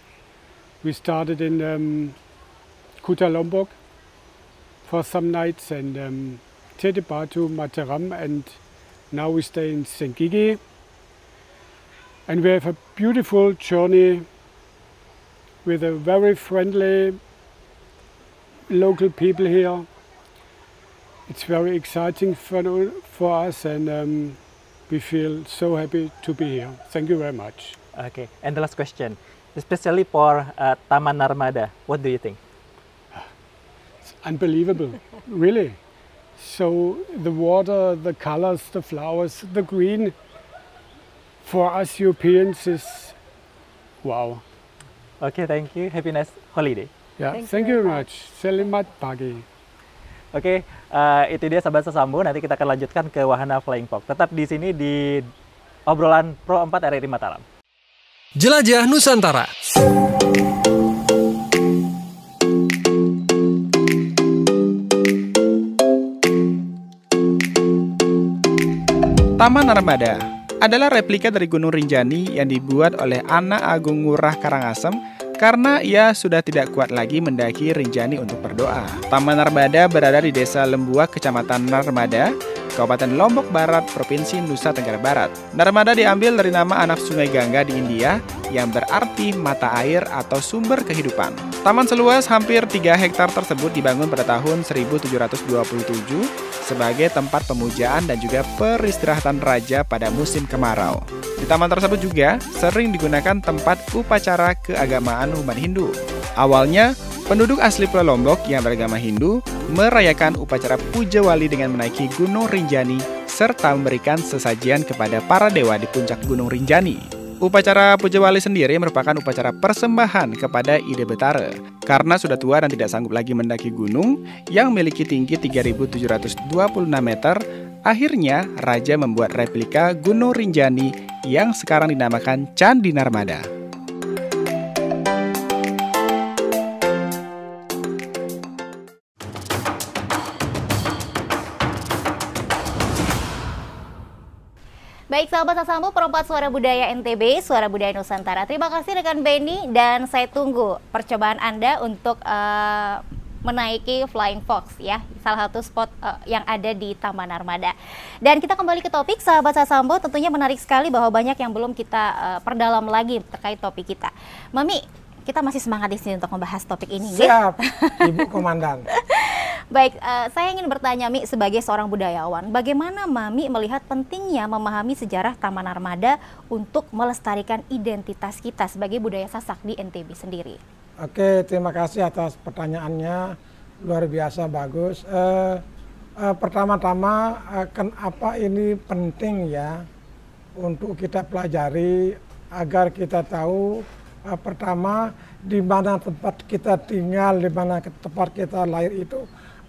we started in um, Kuta Lombok for some nights and um, Tete Batu, Mataram, and now we stay in Sengigi. And we have a beautiful journey with a very friendly local people here. It's very exciting for, for us and um, we feel so happy to be here. Thank you very much. Okay, and the last question. especially for uh, Taman Narmada. What do you think? [SIGHS] Unbelievable, really. So the water, the colors, the flowers, the green, for us Europeans is wow. Okay, thank you. Happy nice holiday. Ya, yeah, thank, thank you very much. much. Selamat pagi. Oke, okay, uh, itu dia sahabat sesambu. Nanti kita akan lanjutkan ke wahana flying fox. Tetap di sini di obrolan Pro 4 RRI Mataram. Jelajah Nusantara. Taman Armada adalah replika dari Gunung Rinjani yang dibuat oleh anak Agung Ngurah Karangasem karena ia sudah tidak kuat lagi mendaki Rinjani untuk berdoa. Taman Armada berada di Desa Lembua, Kecamatan Narmada, Kabupaten Lombok Barat, Provinsi Nusa Tenggara Barat. Narmada diambil dari nama anak sungai Gangga di India yang berarti mata air atau sumber kehidupan. Taman seluas hampir 3 hektar tersebut dibangun pada tahun 1727 sebagai tempat pemujaan dan juga peristirahatan raja pada musim kemarau. Di taman tersebut juga sering digunakan tempat upacara keagamaan umat Hindu. Awalnya, Penduduk asli Pulau Lombok yang beragama Hindu merayakan upacara puja wali dengan menaiki Gunung Rinjani serta memberikan sesajian kepada para dewa di puncak Gunung Rinjani. Upacara puja wali sendiri merupakan upacara persembahan kepada Ide Betara karena sudah tua dan tidak sanggup lagi mendaki gunung yang memiliki tinggi 3.726 meter Akhirnya, Raja membuat replika Gunung Rinjani yang sekarang dinamakan Candi Narmada. Baik sahabat Sasambo, perempat suara budaya NTB, suara budaya Nusantara. Terima kasih rekan Benny dan saya tunggu percobaan Anda untuk uh, menaiki Flying Fox ya, salah satu spot uh, yang ada di Taman Armada. Dan kita kembali ke topik sahabat Sasambo, tentunya menarik sekali bahwa banyak yang belum kita uh, perdalam lagi terkait topik kita. Mami, kita masih semangat di sini untuk membahas topik ini. Ya? Siap, ya? Ibu Komandan. [LAUGHS] Baik, uh, saya ingin bertanya Mi sebagai seorang budayawan, bagaimana Mami melihat pentingnya memahami sejarah Taman Armada untuk melestarikan identitas kita sebagai budaya Sasak di NTB sendiri? Oke, terima kasih atas pertanyaannya. Luar biasa bagus. Uh, uh, pertama-tama uh, kenapa ini penting ya untuk kita pelajari agar kita tahu pertama di mana tempat kita tinggal, di mana tempat kita lahir itu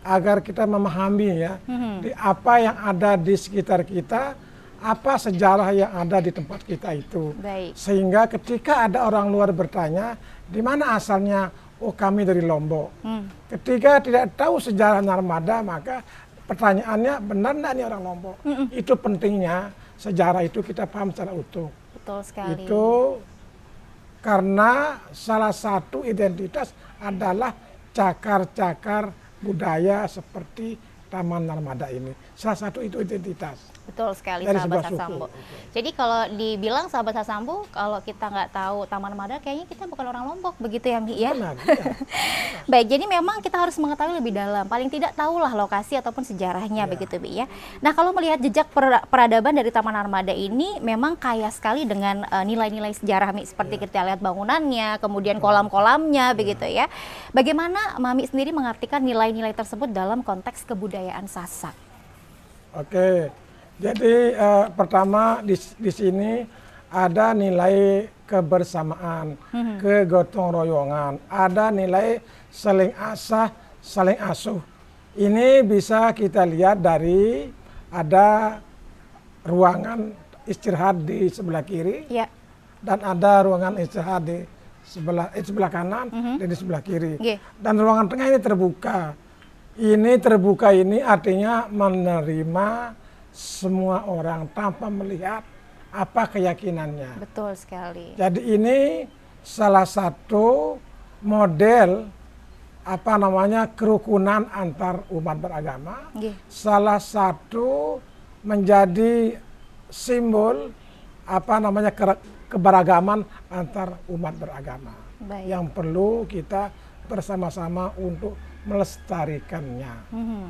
agar kita memahami ya mm-hmm. di apa yang ada di sekitar kita, apa sejarah yang ada di tempat kita itu. Baik. Sehingga ketika ada orang luar bertanya, di mana asalnya? Oh kami dari Lombok. mm. Ketika tidak tahu sejarah Narmada, maka pertanyaannya benar tidak nih orang Lombok? Mm-mm. Itu pentingnya sejarah itu kita paham secara utuh. Betul sekali. Itu karena salah satu identitas adalah cakar-cakar budaya seperti Taman Narmada ini. Salah satu itu identitas. Betul sekali dari sahabat Sasambu. Jadi kalau dibilang sahabat Sasambu, kalau kita nggak tahu Taman Narmada, kayaknya kita bukan orang Lombok begitu ya Mi ya? Benar. ya. [LAUGHS] Baik, jadi memang kita harus mengetahui lebih dalam. Paling tidak tahulah lokasi ataupun sejarahnya ya. begitu Mi ya. Nah kalau melihat jejak per peradaban dari Taman Narmada ini, memang kaya sekali dengan eh, nilai-nilai uh, sejarah Mi. Seperti ya. kita lihat bangunannya, kemudian iya. kolam-kolamnya ya. begitu ya. Bagaimana Mami sendiri mengartikan nilai-nilai tersebut dalam konteks kebudayaan kebudayaan Sasak? Oke, jadi uh, pertama di, di sini ada nilai kebersamaan, hmm. kegotong royongan, ada nilai saling asah, saling asuh. Ini bisa kita lihat dari ada ruangan istirahat di sebelah kiri ya. dan ada ruangan istirahat di sebelah eh, sebelah kanan mm -hmm. dan di sebelah kiri. Yeah. Dan ruangan tengah ini terbuka. Ini terbuka ini artinya menerima semua orang tanpa melihat apa keyakinannya. Betul sekali. Jadi ini salah satu model apa namanya kerukunan antar umat beragama yeah. salah satu menjadi simbol apa namanya ke keberagaman antar umat beragama Baik. yang perlu kita bersama-sama untuk melestarikannya. Hmm.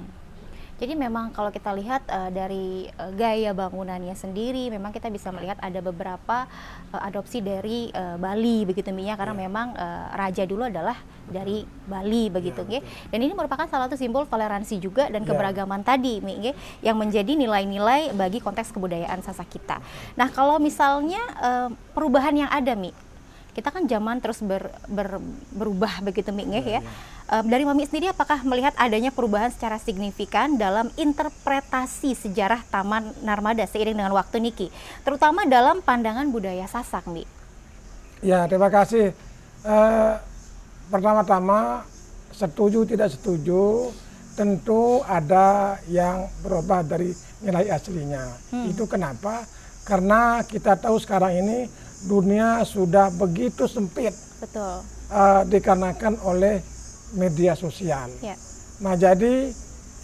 Jadi memang kalau kita lihat uh, dari uh, gaya bangunannya sendiri, memang kita bisa melihat ada beberapa uh, adopsi dari uh, Bali begitu minyak karena yeah. memang uh, raja dulu adalah dari Bali iya, begitu, yeah, Dan ini merupakan salah satu simbol toleransi juga dan keberagaman iya. keberagaman tadi, Mie, yang menjadi nilai-nilai bagi konteks kebudayaan kita. Nah, kalau misalnya uh, perubahan yang ada, Mi, kita kan zaman terus ber, ber, berubah begitu Ming iya, ya. ya. Um, dari Mami sendiri apakah melihat adanya perubahan secara signifikan dalam interpretasi sejarah Taman Narmada seiring dengan waktu Niki, terutama dalam pandangan budaya Sasak, Mi? Ya, terima kasih. Uh, pertama-tama setuju tidak setuju tentu ada yang berubah dari nilai aslinya. Hmm. Itu kenapa? Karena kita tahu sekarang ini dunia sudah begitu sempit. Betul. Uh, dikarenakan oleh media sosial. Ya. Nah, jadi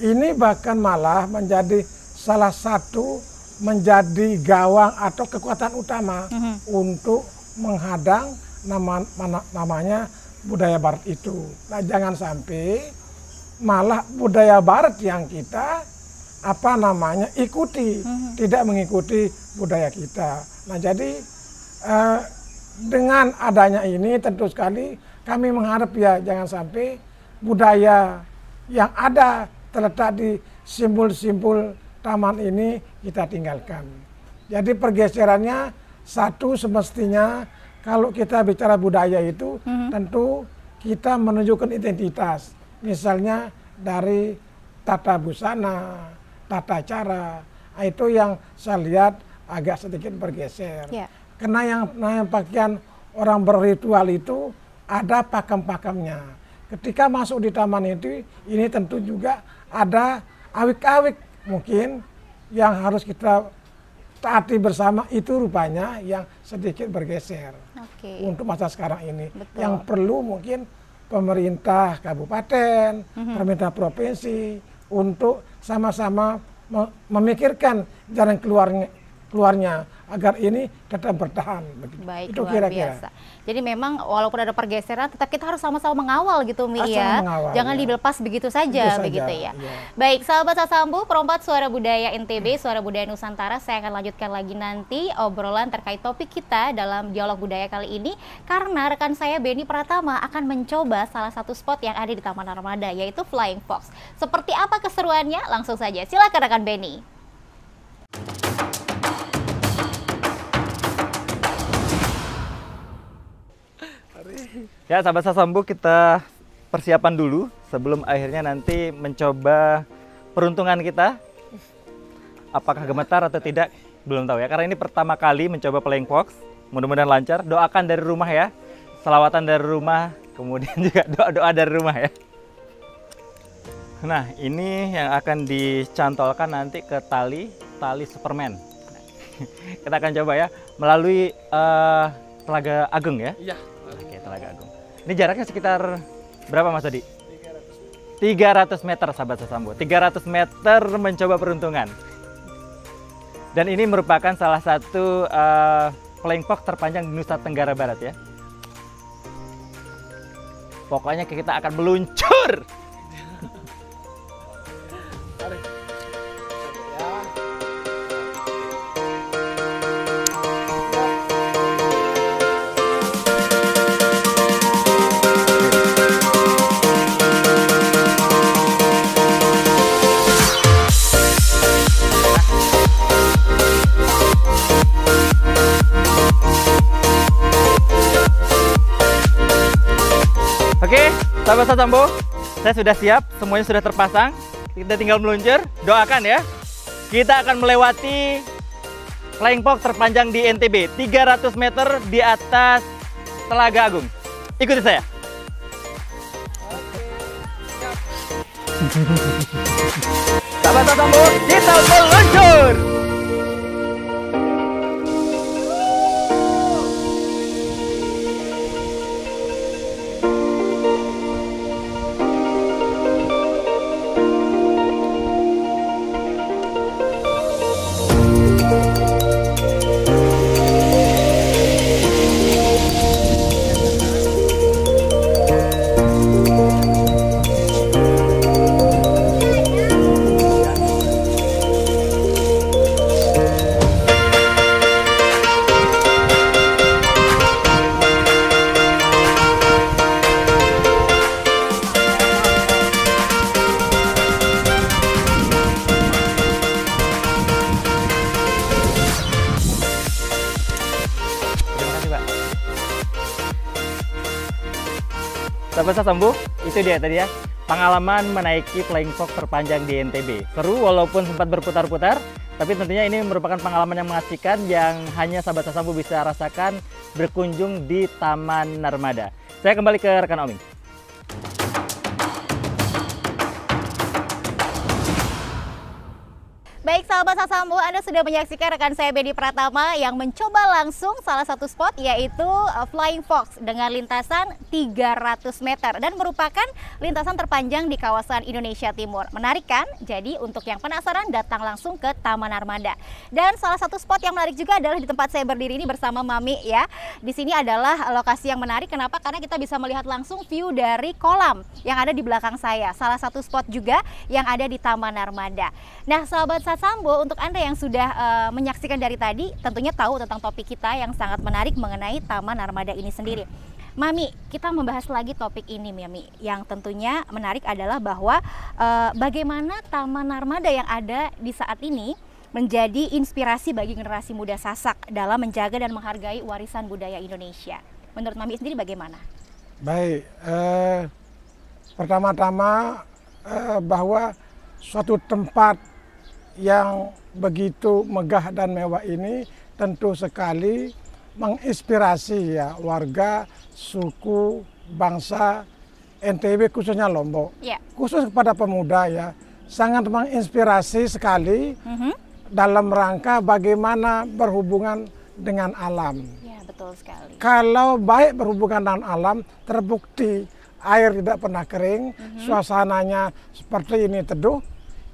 ini bahkan malah menjadi salah satu menjadi gawang atau kekuatan utama mm -hmm. untuk menghadang nama, mana, namanya budaya barat itu. Nah, jangan sampai malah budaya barat yang kita apa namanya ikuti, mm -hmm. tidak mengikuti budaya kita. Nah, jadi Eh, dengan adanya ini tentu sekali kami mengharap ya jangan sampai budaya yang ada terletak di simbol-simbol taman ini kita tinggalkan. Jadi pergeserannya satu semestinya kalau kita bicara budaya itu mm -hmm. tentu kita menunjukkan identitas. Misalnya dari tata busana, tata cara, itu yang saya lihat agak sedikit bergeser. Yeah. Karena yang namanya pakaian orang berritual itu ada pakem-pakemnya. Ketika masuk di taman itu, ini tentu juga ada awik-awik mungkin yang harus kita taati bersama itu rupanya yang sedikit bergeser okay. untuk masa sekarang ini. Betul. Yang perlu mungkin pemerintah kabupaten, mm-hmm. pemerintah provinsi untuk sama-sama memikirkan jalan keluarnya. keluarnya agar ini tetap bertahan. Begitu. Baik, itu kira-kira. Jadi memang walaupun ada pergeseran, tetap kita harus sama-sama mengawal gitu, Mi ya. Mengawal, Jangan ya. dilepas begitu saja, begitu, begitu ya. ya. Baik, sahabat Sasambu, perempat Suara Budaya NTB, Suara Budaya Nusantara, saya akan lanjutkan lagi nanti obrolan terkait topik kita dalam dialog budaya kali ini, karena rekan saya Benny Pratama akan mencoba salah satu spot yang ada di Taman Armada, yaitu Flying Fox. Seperti apa keseruannya? Langsung saja, silakan rekan Benny. Ya, sahabat Sasambu kita persiapan dulu sebelum akhirnya nanti mencoba peruntungan kita. Apakah gemetar atau tidak? Belum tahu ya, karena ini pertama kali mencoba playing fox. Mudah-mudahan lancar. Doakan dari rumah ya. Selawatan dari rumah, kemudian [LAUGHS] juga doa-doa dari rumah ya. Nah, ini yang akan dicantolkan nanti ke tali tali Superman. [LAUGHS] Kita akan coba ya melalui uh, Telaga Ageng ya. Iya. Telaga Agung. Ini jaraknya sekitar berapa Mas Tiga 300 meter sahabat Tiga 300 meter mencoba peruntungan dan ini merupakan salah satu uh, eh, pelengpok terpanjang di Nusa Tenggara Barat ya pokoknya kita akan meluncur Sahabat Sambo, saya sudah siap, semuanya sudah terpasang. Kita tinggal meluncur, doakan ya. Kita akan melewati flying fox terpanjang di NTB, 300 meter di atas Telaga Agung. Ikuti saya. Sahabat [LAUGHS] Sasambo, kita meluncur! Sahabat Sasambu, itu dia tadi ya pengalaman menaiki flying fox terpanjang di NTB. Seru walaupun sempat berputar-putar, tapi tentunya ini merupakan pengalaman yang mengasihkan yang hanya sahabat Sasambu bisa rasakan berkunjung di Taman Narmada. Saya kembali ke rekan Oming. Baik sahabat Sasambu, Anda sudah menyaksikan rekan saya Bedi Pratama yang mencoba langsung salah satu spot yaitu uh, Flying Fox dengan lintasan 300 meter dan merupakan lintasan terpanjang di kawasan Indonesia Timur. Menarik kan? Jadi untuk yang penasaran datang langsung ke Taman Armada. Dan salah satu spot yang menarik juga adalah di tempat saya berdiri ini bersama Mami ya. Di sini adalah uh, lokasi yang menarik. Kenapa? Karena kita bisa melihat langsung view dari kolam yang ada di belakang saya. Salah satu spot juga yang ada di Taman Armada. Nah sahabat Sasambu, Sobat Sambo, untuk Anda yang sudah uh, menyaksikan dari tadi, tentunya tahu tentang topik kita yang sangat menarik mengenai Taman Armada ini sendiri. Mami, kita membahas lagi topik ini, Mami. Yang tentunya menarik adalah bahwa uh, bagaimana Taman Armada yang ada di saat ini menjadi inspirasi bagi generasi muda Sasak dalam menjaga dan menghargai warisan budaya Indonesia. Menurut Mami sendiri bagaimana? Baik, eh, pertama-tama eh, bahwa suatu tempat yang begitu megah dan mewah ini tentu sekali menginspirasi ya warga, suku, bangsa NTB khususnya Lombok. Yeah. Khusus kepada pemuda ya, sangat menginspirasi sekali mm -hmm. dalam rangka bagaimana berhubungan dengan alam. Ya, betul sekali. Kalau baik berhubungan dengan alam, terbukti air tidak pernah kering, mm -hmm. suasananya seperti ini teduh,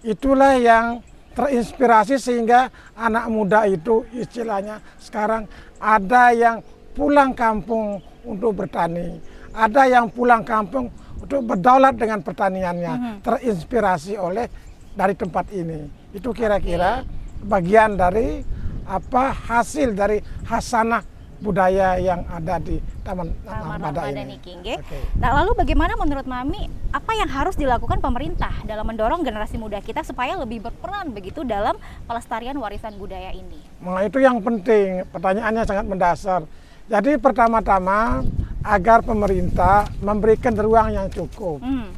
itulah yang terinspirasi sehingga anak muda itu istilahnya sekarang ada yang pulang kampung untuk bertani, ada yang pulang kampung untuk berdaulat dengan pertaniannya, -hmm. terinspirasi oleh dari tempat ini. Itu kira-kira bagian dari apa hasil dari hasanah budaya yang ada di Taman, Taman Armada, ini. okay. Nah, lalu bagaimana menurut Mami apa yang harus dilakukan pemerintah dalam mendorong generasi muda kita supaya lebih berperan begitu dalam pelestarian warisan budaya ini? Nah, itu yang penting. Pertanyaannya sangat mendasar. Jadi pertama-tama agar pemerintah memberikan ruang yang cukup. Hmm.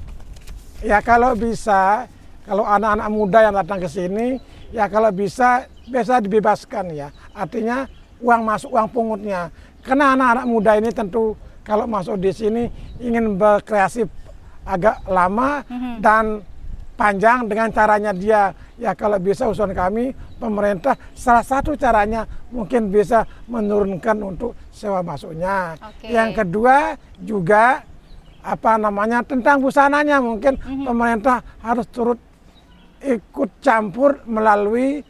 Ya kalau bisa, kalau anak-anak muda yang datang ke sini, ya kalau bisa bisa dibebaskan ya. Artinya uang masuk uang pungutnya. Karena anak-anak muda ini tentu kalau masuk di sini ingin berkreasi agak lama mm -hmm. dan panjang dengan caranya dia. Ya kalau bisa usulan kami pemerintah salah satu caranya mungkin bisa menurunkan untuk sewa masuknya. Okay. Yang kedua juga apa namanya tentang busananya mungkin mm -hmm. pemerintah harus turut ikut campur melalui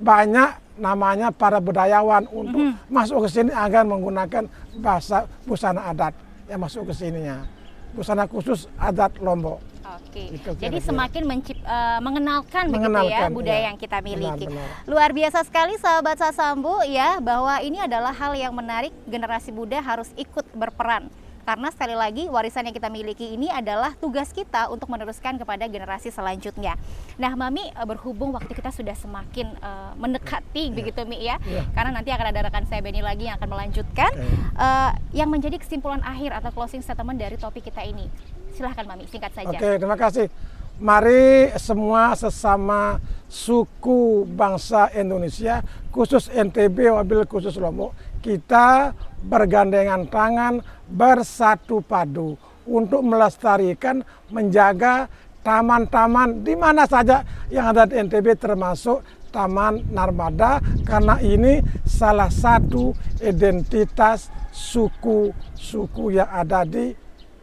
banyak namanya para budayawan untuk mm -hmm. masuk ke sini agar menggunakan bahasa busana adat yang masuk ke sininya. Busana khusus adat Lombok. Oke. Okay. Jadi semakin mencip, uh, eh, mengenalkan, mengenalkan begitu ya budaya ya. yang kita miliki. Benar, benar. Luar biasa sekali sahabat Sasambu ya bahwa ini adalah hal yang menarik generasi muda harus ikut berperan karena sekali lagi warisan yang kita miliki ini adalah tugas kita untuk meneruskan kepada generasi selanjutnya. Nah, Mami eh, berhubung waktu kita sudah semakin uh, mendekati yeah. begitu Mi ya. Yeah. Karena nanti akan ada rekan saya Benny lagi yang akan melanjutkan yeah. Eh, uh, yang menjadi kesimpulan akhir atau closing statement dari topik kita ini. Silahkan Mami, singkat saja. Oke, okay, terima kasih. Mari semua sesama suku bangsa Indonesia, khusus NTB, wabil khusus Lombok, kita bergandengan tangan bersatu padu untuk melestarikan, menjaga taman-taman di mana saja yang ada di NTB termasuk Taman Narmada karena ini salah satu identitas suku-suku yang ada di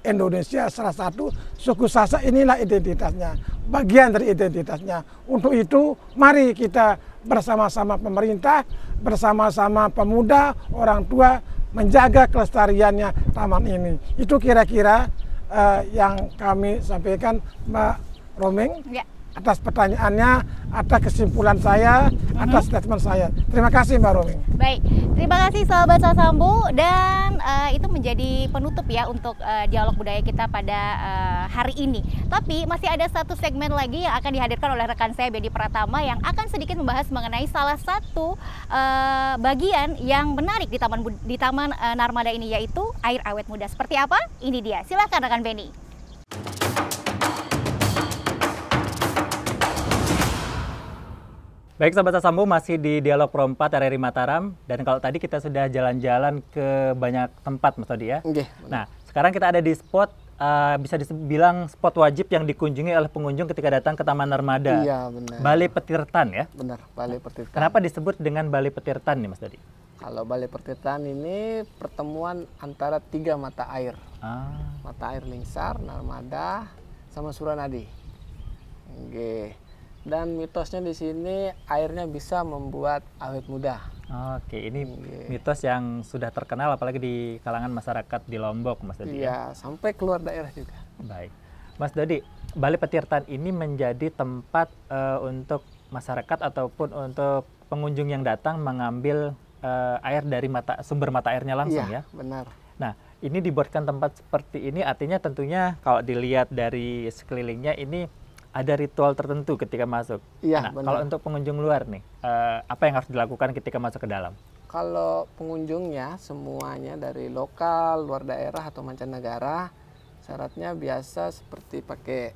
Indonesia salah satu suku Sasak inilah identitasnya, bagian dari identitasnya. Untuk itu mari kita bersama-sama pemerintah, bersama-sama pemuda, orang tua menjaga kelestariannya taman ini. Itu kira-kira uh, yang kami sampaikan Mbak Romeng. Ya atas pertanyaannya, atas kesimpulan saya, atas mm-hmm. statement saya. Terima kasih Mbak Romi. Baik, terima kasih sahabat Sasambu dan uh, itu menjadi penutup ya untuk uh, dialog budaya kita pada uh, hari ini. Tapi masih ada satu segmen lagi yang akan dihadirkan oleh rekan saya Bedi Pratama yang akan sedikit membahas mengenai salah satu uh, bagian yang menarik di Taman di Taman uh, Narmada ini yaitu air awet muda. Seperti apa? Ini dia. Silahkan rekan Benny Baik sahabat Sasambu masih di Dialog Pro 4 RRI Mataram dan kalau tadi kita sudah jalan-jalan ke banyak tempat Mas Todi ya. Okay, nah, sekarang kita ada di spot uh, bisa dibilang spot wajib yang dikunjungi oleh pengunjung ketika datang ke Taman Narmada. Iya, benar. Balai Petirtan ya. Benar, Balai Petirtan. Kenapa disebut dengan Balai Petirtan nih Mas Todi? Kalau Balai Petirtan ini pertemuan antara tiga mata air. Ah. Mata air Lingsar, Narmada, sama Suranadi. Oke. Okay dan mitosnya di sini airnya bisa membuat awet muda. Oke, ini yeah. mitos yang sudah terkenal apalagi di kalangan masyarakat di Lombok, Mas Dodi. Iya, ya? sampai keluar daerah juga. Baik. Mas Dodi, Balai Petirtan ini menjadi tempat uh, untuk masyarakat ataupun untuk pengunjung yang datang mengambil uh, air dari mata sumber mata airnya langsung yeah, ya. benar. Nah, ini dibuatkan tempat seperti ini artinya tentunya kalau dilihat dari sekelilingnya ini ada ritual tertentu ketika masuk. Iya, nah, benar. Kalau untuk pengunjung luar nih, uh, apa yang harus dilakukan ketika masuk ke dalam? Kalau pengunjungnya semuanya dari lokal, luar daerah atau mancanegara, syaratnya biasa seperti pakai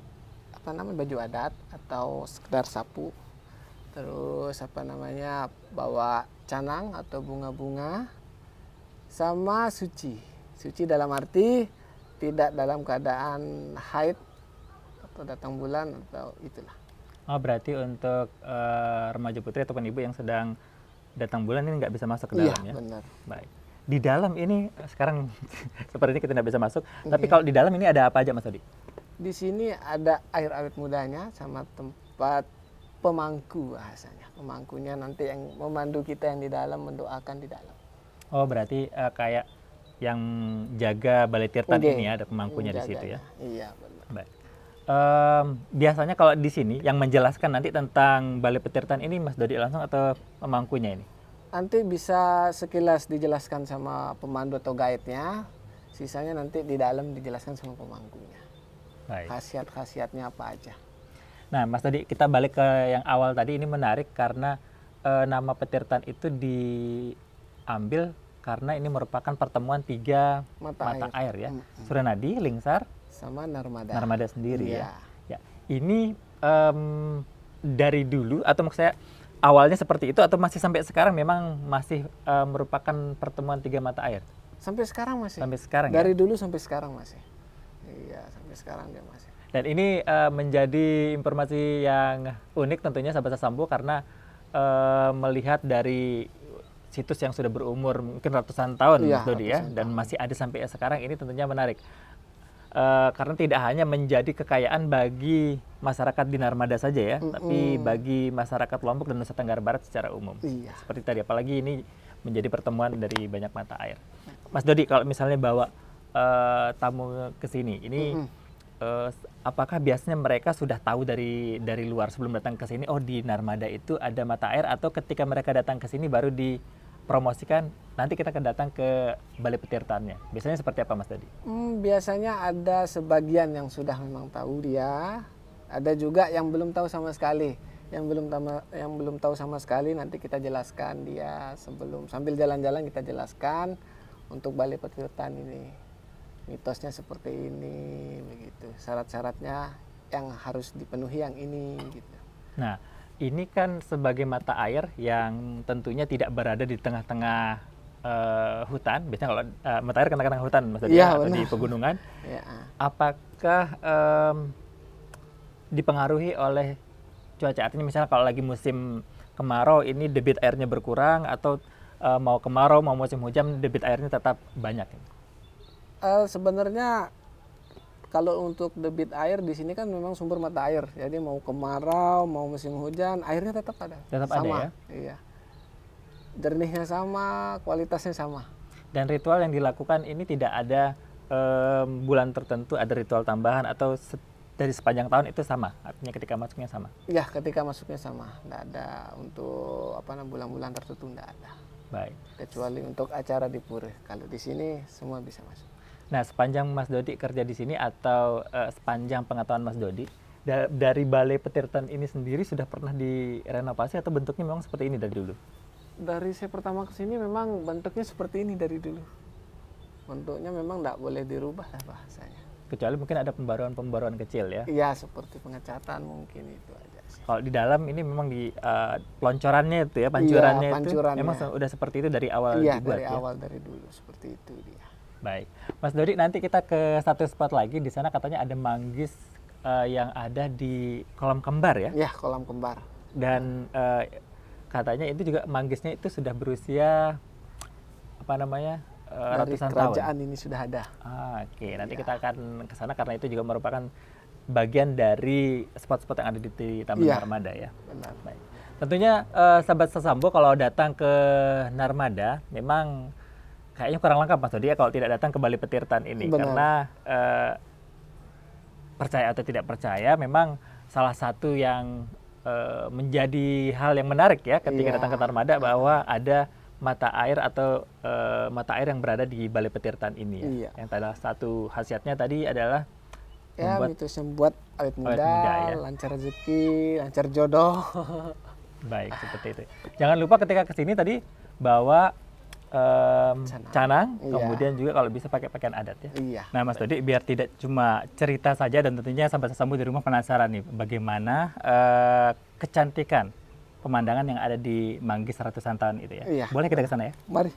apa namanya baju adat atau sekedar sapu. Terus apa namanya bawa canang atau bunga-bunga sama suci. Suci dalam arti tidak dalam keadaan haid atau datang bulan atau itulah. Oh berarti untuk uh, remaja putri ataupun ibu yang sedang datang bulan ini nggak bisa masuk ke dalam iya, ya? benar. Baik. Di dalam ini eh, sekarang [LAUGHS] seperti ini kita tidak bisa masuk. Okay. Iya. Tapi kalau di dalam ini ada apa aja Mas Adi? Di sini ada air awet mudanya sama tempat pemangku bahasanya. Pemangkunya nanti yang memandu kita yang di dalam mendoakan di dalam. Oh berarti uh, kayak yang jaga balai tirtan okay. ini ya, ada pemangkunya di situ ya? Iya um, biasanya kalau di sini yang menjelaskan nanti tentang Balai Petirtan ini Mas Dodi langsung atau pemangkunya ini? Nanti bisa sekilas dijelaskan sama pemandu atau guide-nya, sisanya nanti di dalam dijelaskan sama pemangkunya. Khasiat-khasiatnya apa aja. Nah, Mas Dodi kita balik ke yang awal tadi ini menarik karena e, nama Petirtan itu diambil karena ini merupakan pertemuan tiga mata, mata air. air ya. -hmm. Surenadi, Lingsar, sama Narmada. Narmada sendiri ya. Ya. ya. Ini um, dari dulu atau maksud saya awalnya seperti itu atau masih sampai sekarang memang masih um, merupakan pertemuan tiga mata air? Sampai sekarang masih. Sampai sekarang. Dari ya? dulu sampai sekarang masih. Iya, sampai sekarang dia masih. Dan ini uh, menjadi informasi yang unik tentunya sahabat Sambo karena uh, melihat dari situs yang sudah berumur mungkin ratusan tahun ya, Dodi ya tahun. dan masih ada sampai sekarang ini tentunya menarik. Eh, karena tidak hanya menjadi kekayaan bagi masyarakat di Narmada saja ya, mm -hmm. tapi bagi masyarakat Lombok dan Nusa Tenggara Barat secara umum. Iya. Seperti tadi, apalagi ini menjadi pertemuan dari banyak mata air. Mas Dodi, kalau misalnya bawa uh, tamu ke sini, ini mm -hmm. uh, apakah biasanya mereka sudah tahu dari dari luar sebelum datang ke sini? Oh, di Narmada itu ada mata air, atau ketika mereka datang ke sini baru di promosikan nanti kita akan datang ke Balai Petirtaannya. Biasanya seperti apa Mas Dadi? Hmm, biasanya ada sebagian yang sudah memang tahu dia, ada juga yang belum tahu sama sekali. Yang belum tama yang belum tahu sama sekali nanti kita jelaskan dia sebelum sambil jalan-jalan kita jelaskan untuk Balai Petirtaan ini. Mitosnya seperti ini begitu. Syarat-syaratnya yang harus dipenuhi yang ini gitu. Nah, ini kan sebagai mata air yang tentunya tidak berada di tengah-tengah uh, hutan. Biasanya kalau uh, mata air kena-kena hutan, maksudnya ya, atau di pegunungan. [LAUGHS] Ya. Apakah um, dipengaruhi oleh cuaca? Artinya misalnya kalau lagi musim kemarau, ini debit airnya berkurang atau uh, mau kemarau mau musim hujan debit airnya tetap banyak? Uh, sebenarnya kalau untuk debit air di sini kan memang sumber mata air. Jadi mau kemarau, mau musim hujan, airnya tetap ada. Tetap sama. ada ya. Iya. Jernihnya sama, kualitasnya sama. Dan ritual yang dilakukan ini tidak ada um, bulan tertentu ada ritual tambahan atau se dari sepanjang tahun itu sama. Artinya ketika masuknya sama. Ya, ketika masuknya sama. Tidak ada untuk apa bulan-bulan tertentu tidak ada. Baik. Kecuali untuk acara di pura. Kalau di sini semua bisa masuk. Nah, sepanjang Mas Dodi kerja di sini atau uh, sepanjang pengetahuan Mas Dodi da dari Balai Petirtan ini sendiri sudah pernah direnovasi atau bentuknya memang seperti ini dari dulu? Dari saya pertama ke sini memang bentuknya seperti ini dari dulu. Bentuknya memang tidak boleh dirubah lah bahasanya. Kecuali mungkin ada pembaruan-pembaruan kecil ya? Iya, seperti pengecatan mungkin itu aja. Sih. Kalau di dalam ini memang di uh, peloncorannya itu ya, pancurannya, ya, pancurannya itu memang sudah seperti itu dari awal ya, dibuat dari ya? awal dari dulu seperti itu dia. Baik, Mas Dodi nanti kita ke satu spot lagi di sana katanya ada manggis uh, yang ada di kolam kembar ya? Ya kolam kembar. Dan uh, katanya itu juga manggisnya itu sudah berusia apa namanya uh, Dari ratusan kerajaan tahun. ini sudah ada. Ah, Oke, okay. nanti ya. kita akan ke sana karena itu juga merupakan bagian dari spot-spot yang ada di, Taman ya. Armada ya. Benar. Baik. Tentunya uh, sahabat sesambo kalau datang ke Narmada memang kayaknya kurang lengkap Mas Dodi ya kalau tidak datang ke Bali Petirtan ini Benar. karena uh, percaya atau tidak percaya memang salah satu yang uh, menjadi hal yang menarik ya ketika yeah. datang ke Tarmada bahwa ada mata air atau uh, mata air yang berada di Bali Petirtan ini ya. Yeah. Yang salah satu khasiatnya tadi adalah ya membuat, mitos membuat awet muda, awet muda ya. lancar rezeki, lancar jodoh. [LAUGHS] Baik, seperti itu. Jangan lupa ketika kesini tadi bawa um, canang. canang, iya. kemudian juga kalau bisa pakai pakaian adat ya. Iya. Nah, Mas Dodi biar tidak cuma cerita saja dan tentunya sahabat sahabat di rumah penasaran nih bagaimana uh, kecantikan pemandangan yang ada di Manggis ratusan tahun itu ya. Iya. Boleh kita ke sana ya? Mari.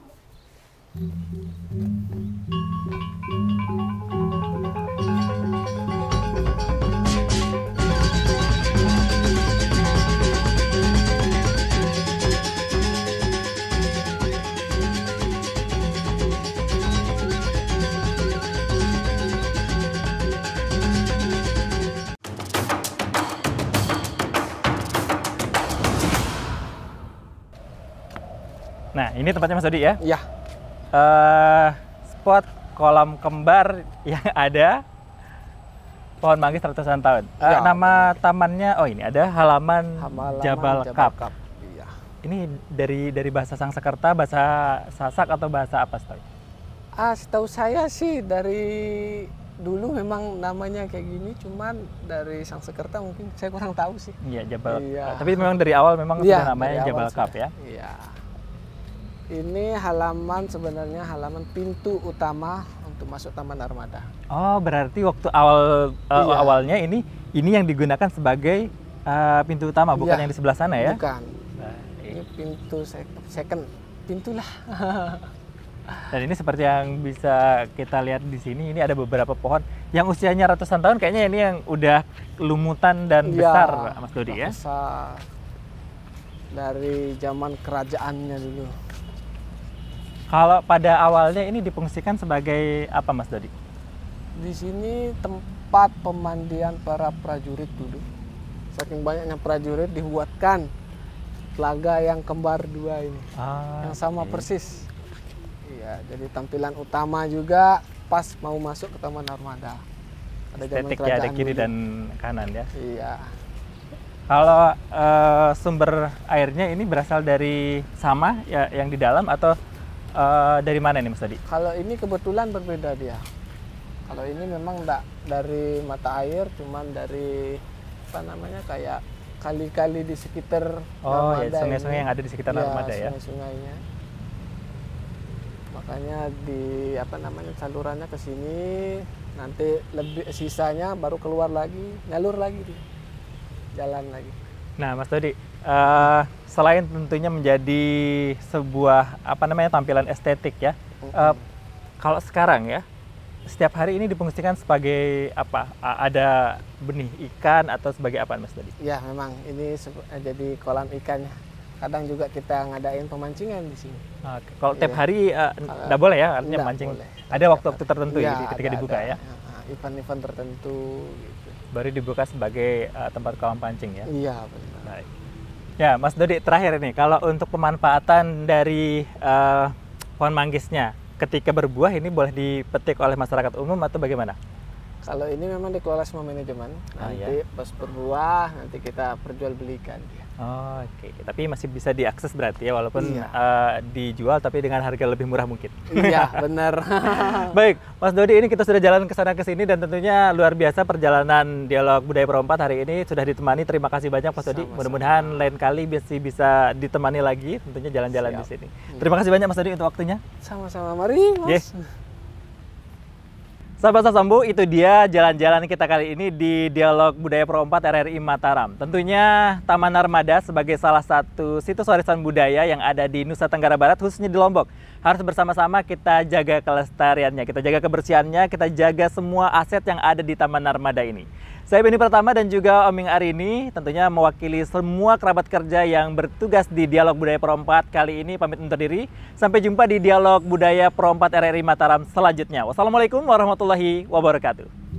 Nah, ini tempatnya Mas Dodi ya? Iya. Uh, spot kolam kembar yang ada pohon manggis ratusan tahun. Uh, ya, nama ya. tamannya, oh ini ada halaman, halaman Jabal, Jabal Kap. Iya. Ini dari dari bahasa Sangsekerta, bahasa Sasak atau bahasa apa setahu? Ah, setahu saya sih dari dulu memang namanya kayak gini, cuman dari Sang Sangsekerta mungkin saya kurang tahu sih. Iya Jabal. Iya. Tapi memang dari awal memang ya, sudah namanya Jabal Kap ya. Iya. Ini halaman sebenarnya halaman pintu utama untuk masuk Taman Armada. Oh, berarti waktu awal uh, awalnya ini ini yang digunakan sebagai uh, pintu utama, bukan iya. yang di sebelah sana ya? Bukan. ini pintu second, pintulah. [LAUGHS] Dan ini seperti yang bisa kita lihat di sini, ini ada beberapa pohon yang usianya ratusan tahun, kayaknya ini yang udah lumutan dan iya, besar, Mas Dodi ya? Besar. Dari zaman kerajaannya dulu. Kalau pada awalnya ini difungsikan sebagai apa Mas Dodi? Di sini tempat pemandian para prajurit dulu. Saking banyaknya prajurit dibuatkan telaga yang kembar dua ini. Ah, yang sama okay. persis. Iya, jadi tampilan utama juga pas mau masuk ke Taman Armada. Ada Estetik ya, ada kiri dulu. dan kanan ya. Iya. Kalau uh, sumber airnya ini berasal dari sama ya yang di dalam atau Eh, dari mana nih Mas Tadi? Kalau ini kebetulan berbeda dia. Kalau ini memang enggak dari mata air, cuman dari apa namanya kayak kali-kali di sekitar Oh, ya, sungai-sungai yang ada di sekitar ya, Armada ya. sungainya Makanya di apa namanya salurannya ke sini, nanti lebih sisanya baru keluar lagi, nyalur lagi Jalan lagi. Nah, Mas Todi, uh, eh, selain tentunya menjadi sebuah apa namanya tampilan estetik ya. Uh, kalau sekarang ya setiap hari ini dipungsikan sebagai apa? Ada benih ikan atau sebagai apa Mas tadi? Ya, memang ini jadi kolam ikan. Kadang juga kita ngadain pemancingan di sini. okay. Kalau tiap iya. hari uh, boleh ya artinya mancing. Boleh. Ada waktu-waktu tertentu ya, ya ketika ada, dibuka ada. ya. Ah, ah, event-event tertentu gitu. Baru dibuka sebagai uh, tempat kolam pancing ya. Iya, benar. Baik. Ya, Mas Dodi terakhir ini kalau untuk pemanfaatan dari uh, pohon manggisnya ketika berbuah ini boleh dipetik oleh masyarakat umum atau bagaimana? Kalau ini memang dikelola semua manajemen. Ah, nanti iya. pas berbuah nanti kita perjualbelikan. Oh, Oke, okay. tapi masih bisa diakses berarti ya walaupun iya. uh, dijual tapi dengan harga lebih murah mungkin. Iya, [LAUGHS] benar. [LAUGHS] Baik, Mas Dodi ini kita sudah jalan ke sana ke sini dan tentunya luar biasa perjalanan dialog budaya perempat hari ini sudah ditemani. Terima kasih banyak Mas Dodi. Mudah-mudahan lain kali bisa bisa ditemani lagi tentunya jalan-jalan di sini. Hmm. Terima kasih banyak Mas Dodi untuk waktunya. Sama-sama, mari Mas. Yeah. Sahabat Sasambu, itu dia jalan-jalan kita kali ini di Dialog Budaya Pro 4 RRI Mataram. Tentunya Taman Armada sebagai salah satu situs warisan budaya yang ada di Nusa Tenggara Barat, khususnya di Lombok. Harus bersama-sama kita jaga kelestariannya, kita jaga kebersihannya, kita jaga semua aset yang ada di Taman Armada ini. Saya Beni Pertama dan juga Oming Arini tentunya mewakili semua kerabat kerja yang bertugas di Dialog Budaya Perempat kali ini pamit undur diri. Sampai jumpa di Dialog Budaya Perempat RRI Mataram selanjutnya. Wassalamualaikum warahmatullahi wabarakatuh.